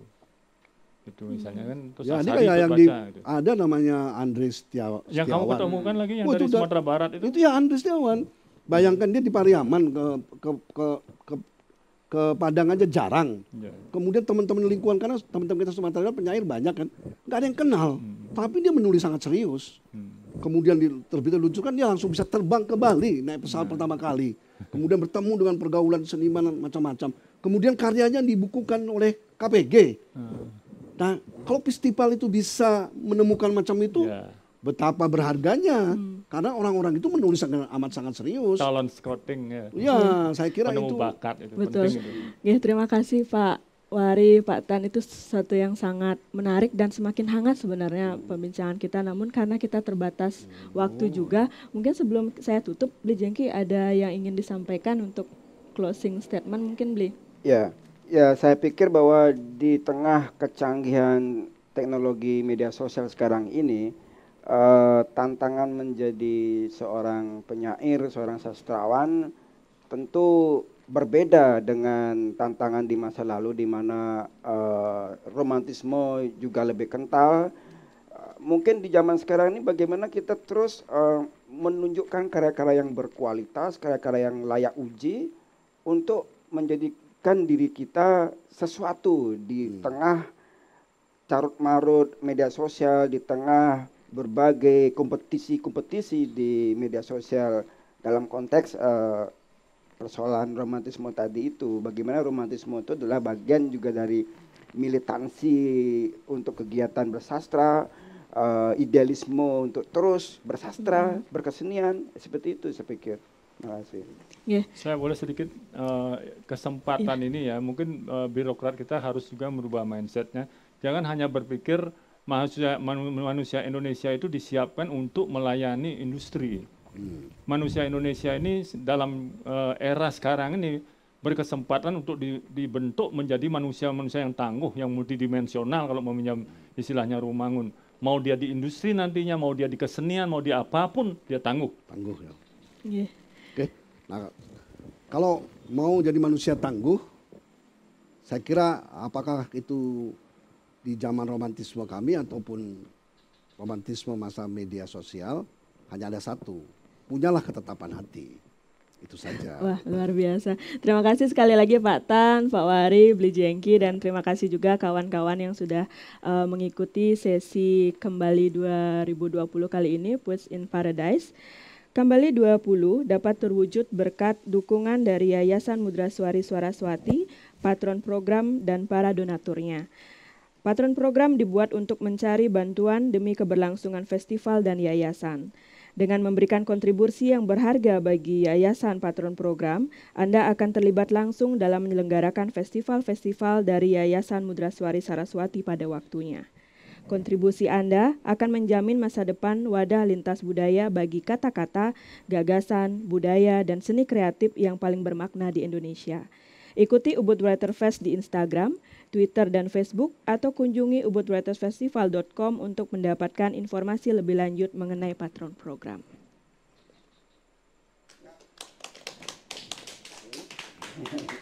gitu misalnya hmm. kan terus ya, ini kayak yang di, gitu. ada namanya Andre Setiaw, Setiawan yang kamu ketemukan lagi yang oh, dari Sumatera Barat itu itu ya Andre Setiawan bayangkan dia di Pariaman ke ke ke ke, ke Padang aja jarang ya, ya. kemudian teman-teman lingkungan karena teman-teman kita Sumatera Barat penyair banyak kan nggak ada yang kenal hmm, hmm. tapi dia menulis sangat serius hmm. kemudian diterbitkan luncurkan dia langsung bisa terbang ke Bali naik pesawat nah. pertama kali kemudian bertemu dengan pergaulan seniman macam-macam kemudian karyanya dibukukan oleh KPG Nah, kalau festival itu bisa menemukan macam itu, yeah. betapa berharganya. Hmm. Karena orang-orang itu menulis dengan amat sangat serius. Talent scouting ya. Ya, hmm. saya kira Penemu itu. bakat itu Betul. penting. Itu. Ya, terima kasih Pak Wari, Pak Tan itu satu yang sangat menarik dan semakin hangat sebenarnya hmm. pembincangan kita. Namun karena kita terbatas hmm. waktu juga, mungkin sebelum saya tutup, Bli Jengki ada yang ingin disampaikan untuk closing statement mungkin Bli? Ya, Ya, saya pikir bahwa di tengah kecanggihan teknologi media sosial sekarang ini, uh, tantangan menjadi seorang penyair, seorang sastrawan tentu berbeda dengan tantangan di masa lalu di mana uh, romantisme juga lebih kental. mungkin di zaman sekarang ini bagaimana kita terus uh, menunjukkan karya-karya yang berkualitas, karya-karya yang layak uji untuk menjadi menempatkan diri kita sesuatu di hmm. tengah carut marut media sosial, di tengah berbagai kompetisi-kompetisi di media sosial dalam konteks uh, persoalan romantisme tadi itu. Bagaimana romantisme itu adalah bagian juga dari militansi untuk kegiatan bersastra, uh, idealisme untuk terus bersastra, hmm. berkesenian, seperti itu saya pikir. Terima kasih. Yeah. Saya boleh sedikit uh, kesempatan yeah. ini ya, mungkin uh, birokrat kita harus juga merubah mindsetnya. Jangan hanya berpikir manusia manusia Indonesia itu disiapkan untuk melayani industri. Hmm. Manusia Indonesia ini dalam uh, era sekarang ini berkesempatan untuk di, dibentuk menjadi manusia-manusia yang tangguh, yang multidimensional kalau meminjam istilahnya Rumangun. Mau dia di industri nantinya, mau dia di kesenian, mau dia apapun, dia tangguh. Tangguh ya. Yeah. Nah, kalau mau jadi manusia tangguh, saya kira apakah itu di zaman romantisme kami ataupun romantisme masa media sosial hanya ada satu, punyalah ketetapan hati. Itu saja. Wah, luar biasa. Terima kasih sekali lagi Pak Tan, Pak Wari, Bli Jengki, dan terima kasih juga kawan-kawan yang sudah uh, mengikuti sesi kembali 2020 kali ini, Puts in Paradise. Kembali 20 dapat terwujud berkat dukungan dari Yayasan Mudraswari Swaraswati, patron program, dan para donaturnya. Patron program dibuat untuk mencari bantuan demi keberlangsungan festival dan yayasan. Dengan memberikan kontribusi yang berharga bagi yayasan patron program, Anda akan terlibat langsung dalam menyelenggarakan festival-festival dari Yayasan Mudraswari Saraswati pada waktunya. Kontribusi Anda akan menjamin masa depan wadah lintas budaya bagi kata-kata, gagasan, budaya, dan seni kreatif yang paling bermakna di Indonesia. Ikuti Ubud Writer Fest di Instagram, Twitter, dan Facebook, atau kunjungi ubudwritersfestival.com untuk mendapatkan informasi lebih lanjut mengenai patron program. Thank *laughs* you.